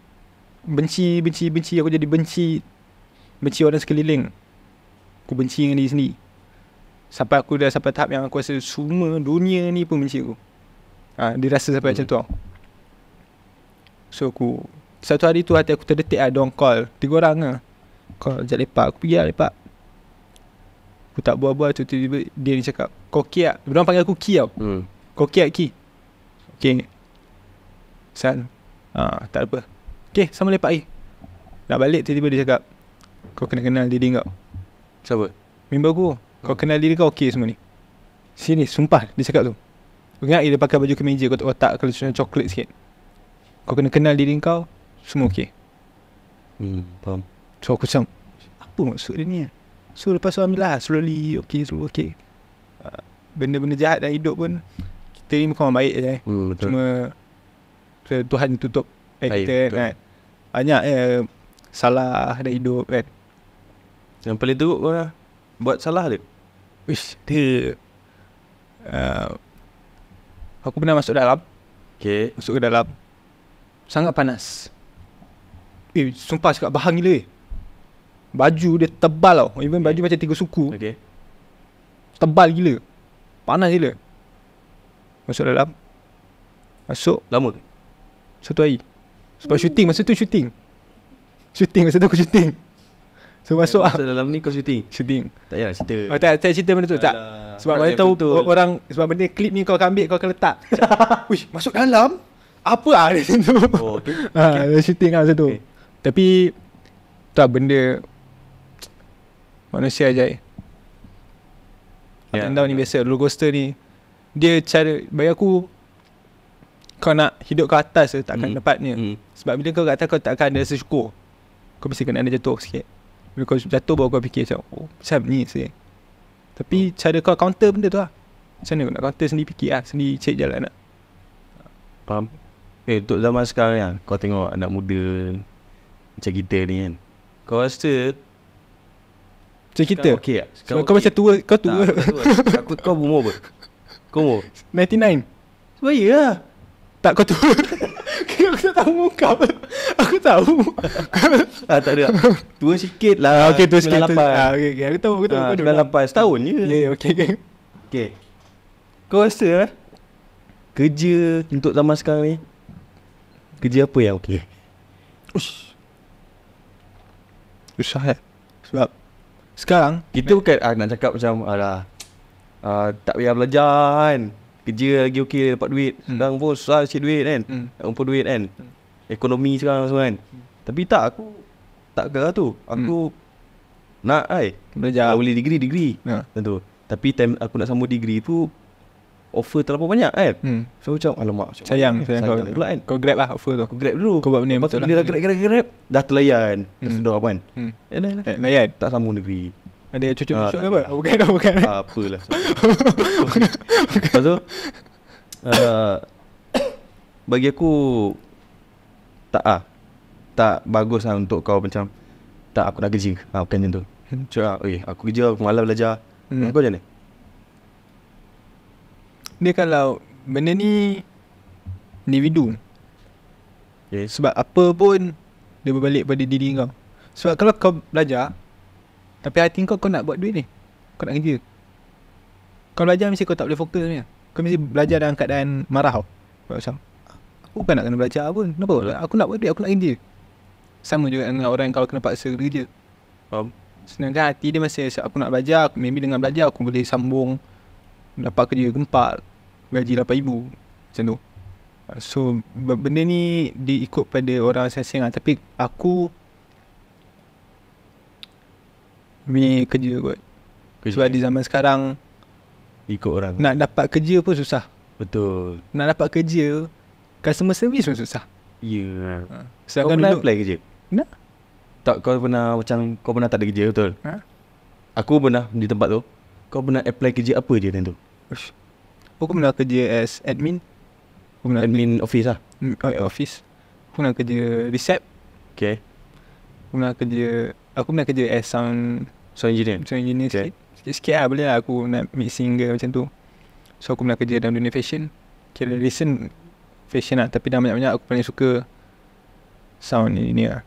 Benci benci benci Aku jadi benci Benci orang sekeliling Aku benci dengan diri sendiri Sampai aku dah sampai tahap yang aku rasa Semua dunia ni pun benci aku ha, ah, Dia rasa sampai hmm. macam tu So aku Satu hari tu hati aku terdetik lah Diorang call Tiga orang lah Call sekejap lepak Aku pergi lah lepak Aku tak buat-buat tu tiba-tiba dia ni cakap Kau ki lah Mereka panggil aku ki tau hmm. Kau ki lah ki Okay San ah, Tak apa Okay sama lepak lagi Nak balik tiba-tiba dia cakap Kau kena kenal diri kau Siapa? Member aku Kau kenal diri kau okay semua ni Sini sumpah dia cakap tu Kau ingat dia pakai baju kemeja kotak-kotak Kalau macam coklat sikit kau kena kenal diri kau Semua okey Hmm faham So aku macam Apa maksud dia ni So lepas tu ambil lah Slowly okay Slowly okay ah, Benda-benda jahat dalam hidup pun Kita ni bukan orang baik je eh. hmm, Cuma Tuhan tutup eh, Kita betul. kan Banyak eh, Salah dalam hidup kan Yang paling teruk lah Buat salah dia Wish Dia uh, Aku pernah masuk dalam Okay Masuk ke dalam Sangat panas Eh sumpah cakap bahang gila eh Baju dia tebal tau Even baju okay. macam tiga suku okay. Tebal gila Panas gila Masuk dalam Masuk Lama ke? Satu hari Sebab syuting masa tu syuting Syuting masa tu aku syuting So eh, masuk lah dalam ni kau syuting? Syuting Tak payah cerita oh, tak, tak cerita benda tu tak Sebab orang tahu orang Sebab benda klip ni kau akan ambil kau akan letak Wih masuk dalam apa lah dia macam tu oh, okay. ha, okay. shooting lah macam tu okay. Tapi Tak benda Manusia ajaib yeah. Tendau ni biasa coaster ni Dia cara Bagi aku Kau nak hidup ke atas je Takkan mm. dapatnya mm. Sebab bila kau kat atas Kau takkan ada rasa syukur Kau mesti kena ada jatuh sikit Bila kau jatuh Baru kau fikir macam Oh macam ni sih. Tapi oh. cara kau counter benda tu lah Macam mana kau nak counter Sendiri fikir lah Sendiri cek jalan lah Faham Eh, untuk zaman sekarang kan, kau tengok anak muda macam kita ni kan. Kau rasa macam kita? Kau okay tak? Okay. kau macam tua, kau tua. Nah, aku, kau umur apa? Kau umur? 99. Sebab ya lah. Tak, kau tua. aku tak tahu umur kau. Aku tahu. ah, tak ada. Tua sikit lah. Ah, okay, tua sikit. Tua, ah, okay, okay. Aku tahu, aku tahu. Ah, kau lapan setahun je. Yeah, yeah, okay, okay. Okay. Kau rasa lah. Kerja untuk zaman sekarang ni. Kerja apa yang okey? Ush. Susah eh. Sebab sekarang kita bukan ah, nak cakap macam alah ah, tak payah belajar kan. Kerja lagi okey dapat duit. Hmm. Sekarang hmm. pun susah cari duit kan. Hmm. duit kan. Hmm. Ekonomi sekarang semua kan. Hmm. Tapi tak aku tak gagal lah tu. Aku hmm. nak ai belajar. Aku boleh degree degree. Ha. Ya. Tentu. Tapi time aku nak sambung degree tu offer terlalu banyak kan hmm. So macam alamak sayang, sayang, sayang kau, pula, kan? kau grab lah offer tu Aku grab dulu Kau buat benda Lepas tu bila grab, grab, grab Dah terlayan hmm. Tersedar apa kan hmm. Ya, eh, eh, Tak sambung negeri Ada cucuk-cucuk ah, apa? Tak ah, bukan tak bukan ah, Apalah Lepas tu ah, Bagi aku Tak ah Tak bagus lah untuk kau macam Tak aku nak kerja ah, Bukan macam tu Cuma, hmm. okay, ah, eh, aku kerja, aku malam belajar hmm. Kau macam mana? dia kalau benda ni individu. Okay. Sebab apa pun dia berbalik pada diri kau. Sebab kalau kau belajar tapi hati kau kau nak buat duit ni. Kau nak kerja. Kau belajar mesti kau tak boleh fokus ni. Kau mesti belajar dalam keadaan marah kau. Macam aku kan nak kena belajar pun. Kenapa? Aku nak buat duit, aku nak kerja. Sama juga dengan orang yang kalau kena paksa kerja. Faham? Um. Sedangkan hati dia masih aku nak belajar, maybe dengan belajar aku boleh sambung dapat kerja keempat gaji 8000 macam tu ah, so benda ni diikut pada orang asing-asing lah. tapi aku ni kerja kot kerja. sebab di zaman sekarang ikut orang nak dapat kerja pun susah betul nak dapat kerja customer service pun susah ya yeah. Ha. kau pernah apply kerja nak tak kau pernah macam kau pernah tak ada kerja betul ha? aku pernah di tempat tu kau pernah apply kerja apa je tentu. Aku pernah kerja as admin Aku pernah Admin kerja. office lah? Mm, oh ya, office Aku pernah kerja recep Okay Aku pernah kerja Aku pernah kerja as sound Sound engineer? Sound engineer okay. sikit Sikit-sikit lah boleh lah aku nak mix single macam tu So aku pernah kerja dalam dunia fashion Kira okay, recent fashion lah Tapi dah banyak-banyak aku paling suka Sound engineer lah.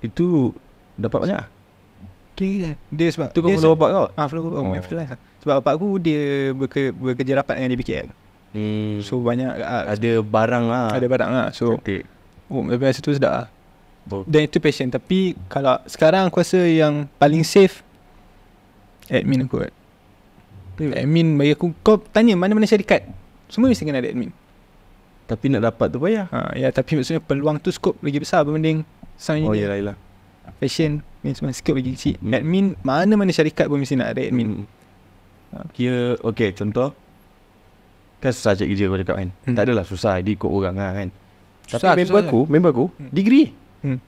Itu dapat banyak lah? Kira Dia sebab Tu kau bapak kau Ah follow kau oh. lah. Sebab bapak aku Dia berke, bekerja rapat dengan DBKL hmm. So banyak uh, Ada barang lah Ada barang lah So Cantik. Oh lebih tu sedap lah Dan itu passion Tapi Kalau sekarang aku rasa yang Paling safe Admin aku Admin bagi aku Kau tanya mana-mana syarikat Semua mesti kena ada admin Tapi nak dapat tu payah ha, Ya tapi maksudnya Peluang tu skop lagi besar Berbanding Sign oh, iyalah yelah. Ya fashion ni semua skill bagi kecil hmm. admin mana-mana syarikat pun mesti nak ada admin hmm. kira okey contoh kan susah cari kerja kau cakap kan hmm. tak adalah susah dia ikut orang lah kan susah, tapi member aku lah. member aku hmm. degree hmm.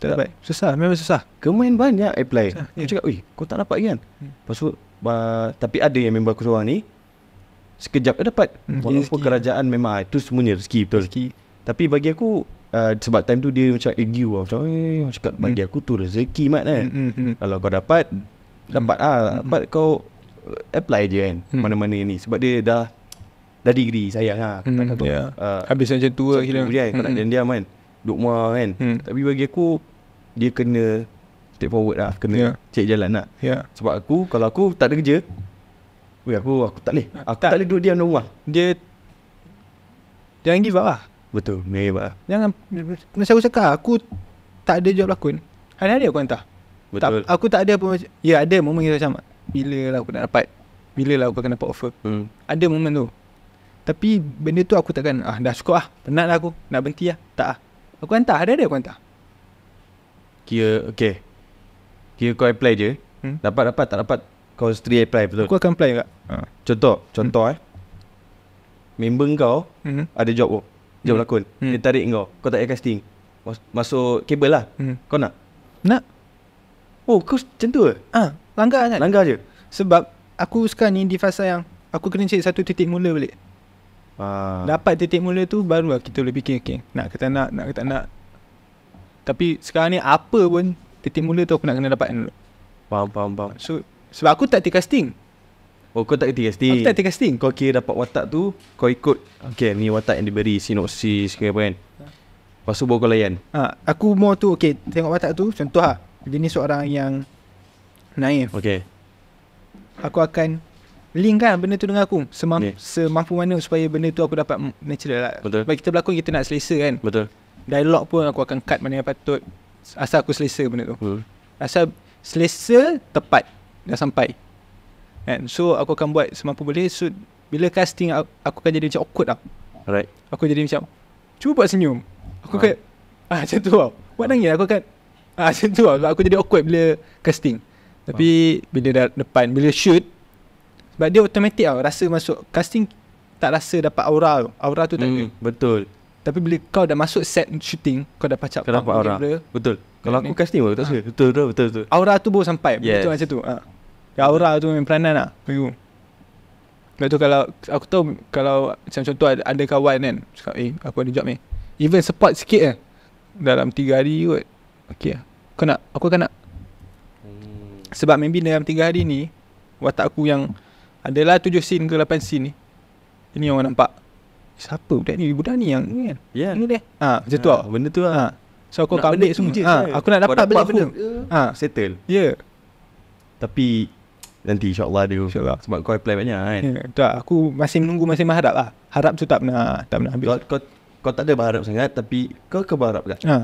tak, dapat susah memang susah kemain banyak apply susah, aku yeah. cakap ui kau tak dapat lagi kan hmm. lepas tu bah, tapi ada yang member aku seorang ni sekejap dia dapat hmm. walaupun kerajaan memang itu semuanya rezeki betul rezeki tapi bagi aku uh, sebab time tu dia macam agu lah. Macam, eh, cakap hmm. bagi aku tu rezeki, Mat, kan. Hmm, hmm, kalau kau dapat, dapat lah. Dapat kau apply je, kan. Mana-mana ni. Sebab dia dah, dah degree, sayang lah. Kata-kata. Yeah. Ya. Uh, Habis macam tua, kira. Kan? Kau nak diam-diam, kan. Duk muah, kan. Tapi bagi aku, dia kena take forward lah. Kena yeah. cek jalan lah. Yeah. Sebab aku, kalau aku tak ada kerja, Weh aku aku tak boleh. Ah, aku tak, boleh duduk diam rumah. Dia Jangan give up lah. Betul lah Jangan Macam aku cakap Aku tak ada jawab lakon ada ada aku hantar Betul tak, Aku tak ada apa macam Ya ada momen kita macam Bila lah aku nak dapat Bila lah aku akan dapat offer hmm. Ada momen tu Tapi benda tu aku takkan ah, Dah cukup lah Penat lah aku Nak berhenti lah Tak lah Aku hantar ada ada aku hantar Kira Okay Kira kau apply je Dapat-dapat hmm? tak dapat Kau sendiri apply betul Aku akan apply juga ha. Contoh Contoh hmm. eh Member kau hmm. Ada job work Jom hmm. lakon hmm. Dia tarik kau Kau tak payah casting Mas- Masuk kabel lah hmm. Kau nak? Nak Oh kau macam tu Ah, ha, Langgar kan? Langgar je Sebab Aku sekarang ni di fasa yang Aku kena cek satu titik mula balik ah. Dapat titik mula tu Baru lah kita boleh fikir okay, Nak ke tak nak Nak ke tak nak Tapi sekarang ni apa pun Titik mula tu aku nak kena dapat dulu Faham, faham, faham So sebab aku tak take casting Oh kau tak kena casting Aku tak kena casting Kau kira dapat watak tu Kau ikut Okay ni watak yang diberi Sinopsis ke apa kan Lepas tu baru kau layan ha, Aku mau tu Okay tengok watak tu Contoh lah Dia ni seorang yang Naif Okay Aku akan Link kan benda tu dengan aku Semam, yeah. Semampu mana Supaya benda tu aku dapat Natural lah Betul Sebab kita berlakon Kita nak selesa kan Betul Dialog pun aku akan cut Mana yang patut Asal aku selesa benda tu Betul. Asal selesa Tepat Dah sampai And so aku akan buat semampu boleh So bila casting aku, aku akan jadi macam awkward lah Right Aku jadi macam Cuba buat senyum Aku ah. akan ha. Ah, macam tu tau Buat nangis aku akan ah, Macam tu tau Aku jadi awkward bila casting Tapi ha. bila dah depan Bila shoot Sebab dia automatic tau Rasa masuk casting Tak rasa dapat aura tu Aura tu tak hmm, ada Betul tapi bila kau dah masuk set shooting Kau dah pacak Kau aura Betul Kalau kan, aku casting pun tak ha. betul, betul, betul, betul, Aura tu baru sampai yes. Betul macam tu ha. Ya aura tu memang peranan lah For Lepas tu kalau Aku tahu Kalau macam contoh ada, ada kawan kan Cakap eh aku ada job ni Even support sikit eh Dalam 3 hari kot Okay lah Kau nak Aku akan nak hmm. Sebab maybe dalam 3 hari ni Watak aku yang Adalah 7 scene ke 8 scene ni Ini orang nampak Siapa budak ni Budak ni yang ni kan Ya yeah. Ini dia ha, Macam tu lah ha, Benda tu lah ha. So aku nak kau ambil semua je ha, Aku nak dapat, dapat benda aku. Ha. Settle Ya yeah. Tapi Nanti insyaAllah dia InsyaAllah Sebab kau apply banyak kan yeah, ya, Tak aku masih menunggu Masih berharap lah Harap tu tak pernah Tak pernah habis Kau, kau, kau tak ada berharap sangat Tapi kau ke berharap tak? Kan? Ha.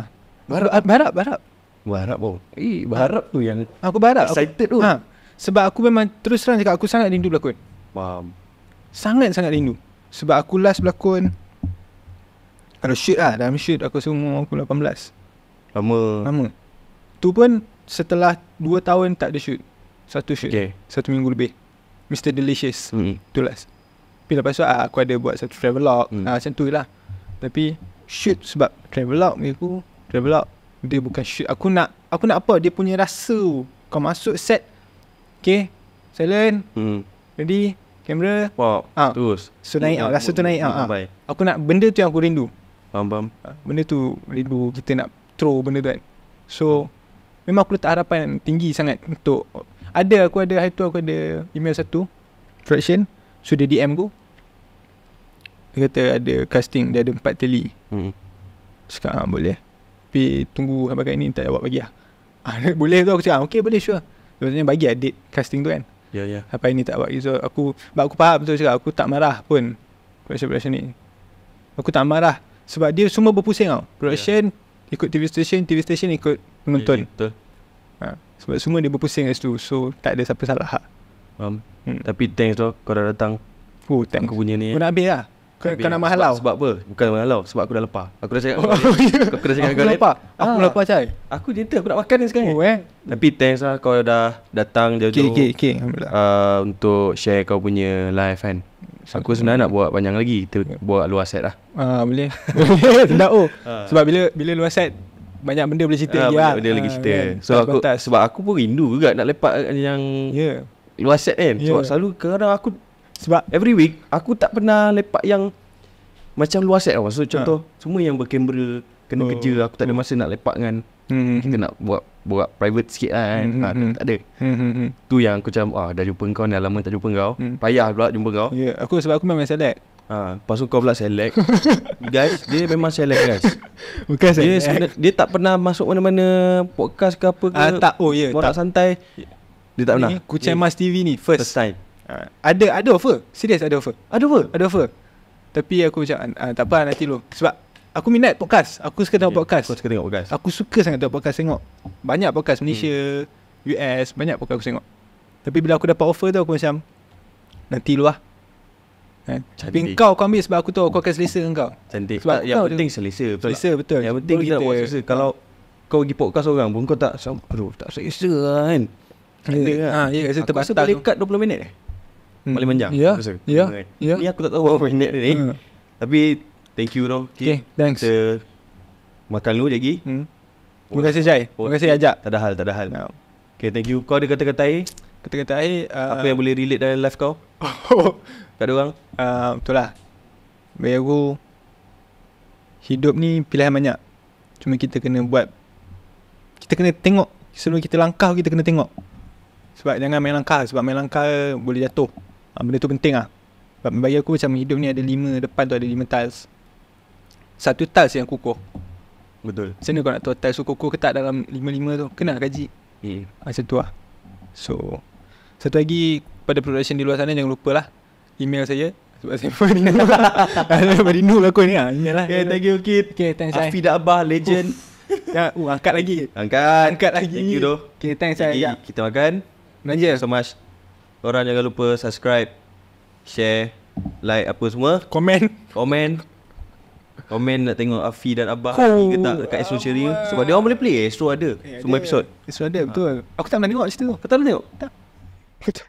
Berharap Berharap Berharap oh. Berharap pun oh. Eh berharap ha. tu yang Aku berharap Excited tu ha. Sebab aku memang Terus terang cakap Aku sangat rindu berlakon Faham Sangat-sangat rindu Sebab aku last berlakon Kalau shoot lah Dalam shoot aku semua Aku 18 Lama Lama Tu pun setelah 2 tahun tak ada shoot satu shoot okay. Satu minggu lebih Mr. Delicious mm. lah. Tapi lepas tu ah, aku ada buat satu travelogue mm. ha, ah, Macam tu lah Tapi shoot sebab travelogue ni aku travel log, dia bukan shoot Aku nak aku nak apa dia punya rasa Kau masuk set Okay Silent mm. Ready Kamera Wow ha. Ah. Terus So mm. naik mm. Rasa tu naik mm. ha. Aku nak benda tu yang aku rindu Faham faham Benda tu rindu kita nak throw benda tu kan So Memang aku letak harapan tinggi sangat untuk ada aku ada hari tu aku ada email satu Fraction Sudah so, DM aku Dia kata ada casting dia ada empat teli hmm. Cakap ah, boleh Tapi tunggu abang ni tak jawab bagi lah ah, Boleh tu aku cakap okay boleh sure Lepas ni bagi lah date casting tu kan Ya yeah, ya yeah. ni tak buat so, aku Sebab aku faham tu cakap aku tak marah pun Production-production ni Aku tak marah Sebab dia semua berpusing tau ya. Production yeah. ikut TV station TV station ikut penonton yeah, Betul ha. Sebab semua dia berpusing kat situ So tak ada siapa salah ha. um, hmm. Tapi thanks tu Kau dah datang Oh thanks Aku punya ni Kau nak habis lah kau, kau nak menghalau sebab, sebab apa? Bukan mahalau. Sebab aku dah lepas Aku dah cakap oh, ya. Aku dah cakap Aku dah lepas Aku dah lepas Cai Aku cinta aku nak makan ni sekarang Oh eh Tapi thanks lah Kau dah datang jauh okay, okay, okay. Uh, ah, Untuk share kau punya live kan Sama Aku sebenarnya nak buat panjang lagi Kita ya. yeah. buat luar set lah uh, Boleh Tak oh uh. Sebab bila bila luar set banyak benda boleh cerita uh, ah, lagi banyak lah. lagi cerita ah, kan? so aku sebab aku pun rindu juga nak lepak yang yeah. luar set kan yeah. sebab selalu kadang aku sebab every week aku tak pernah lepak yang macam luar set so contoh uh. semua yang berkamera kena oh. kerja aku tak ada masa nak lepak dengan hmm. kita nak buat buat private sikit lah kan hmm. hmm ha, hmm. tak ada hmm, hmm, hmm. tu yang aku macam ah, dah jumpa kau ni lama tak jumpa kau hmm. payah pula jumpa kau yeah. aku sebab aku memang select Ha, lepas tu kau pula select Guys, dia memang select guys Bukan select dia, eh. dia tak pernah masuk mana-mana podcast ke apa ke uh, Tak, oh ya yeah, tak. santai Dia tak pernah Ini Kucing yeah. Mas TV ni, first, first time uh, Ada, ada offer Serius ada offer Ada offer? Ada offer Tapi aku macam, uh, tak apa nanti dulu Sebab aku minat podcast Aku suka tengok okay. podcast Aku suka tengok podcast Aku suka sangat tengok podcast, tengok Banyak podcast Malaysia, hmm. US Banyak podcast aku tengok Tapi bila aku dapat offer tu aku macam Nanti dulu lah Kan? Cantik. Pink kau kau ambil sebab aku tahu kau akan selesa dengan kau. Cantik. Sebab yang penting selesa betul. Selesa betul. Yang penting kita buat selesa. Kalau kau pergi podcast orang pun kau tak aduh tak selesa lah kan. Cantik ah. Ya, lah. Ha, ya, saya terpaksa boleh cut 20 minit eh. Hmm. Paling panjang. Ya. Yeah. Ya. Kan? Ya. Yeah. aku tak tahu berapa minit ni. Hmm. Tapi thank you tau. Okay. okay. thanks. Kita makan dulu lagi. Hmm. Oh, Terima kasih Syai. Terima kasih ajak. Tak ada hal, tak ada hal. No. Okay, thank you. Kau ada kata-kata air? Kata-kata air. Uh, Apa yang uh, boleh relate dalam life kau? Kat dia orang uh, Betul lah Bagi aku Hidup ni pilihan banyak Cuma kita kena buat Kita kena tengok Sebelum kita langkah Kita kena tengok Sebab jangan main langkah Sebab main langkah Boleh jatuh uh, Benda tu penting lah Sebab bagi aku macam Hidup ni ada lima Depan tu ada lima tiles Satu tiles yang kukuh Betul Sebenarnya kau nak tahu Tiles tu kukuh ke tak Dalam lima-lima tu Kena gaji lah yeah. Hmm. Macam tu lah So Satu lagi Pada production di luar sana Jangan lupa lah email saya sebab saya pun rindu lah Saya pun rindu lah kau ni lah Inilah. Okay, thank you Kid. Okay, thanks Syai Afi Da'bah, legend Ya, uh, uh, angkat lagi Angkat Angkat lagi Thank you doh Okay, thanks saya. okay, Kita makan Belanja Thank you so much Korang jangan lupa subscribe Share Like apa semua Comment Comment Comment nak tengok Afi dan Abah oh, ke tak dekat Astro Cherry Sebab dia orang boleh play Astro ada eh, Semua episod episode Astro ada ha. betul ha. Aku tak pernah tengok cerita tu Kau tak pernah tengok? Tak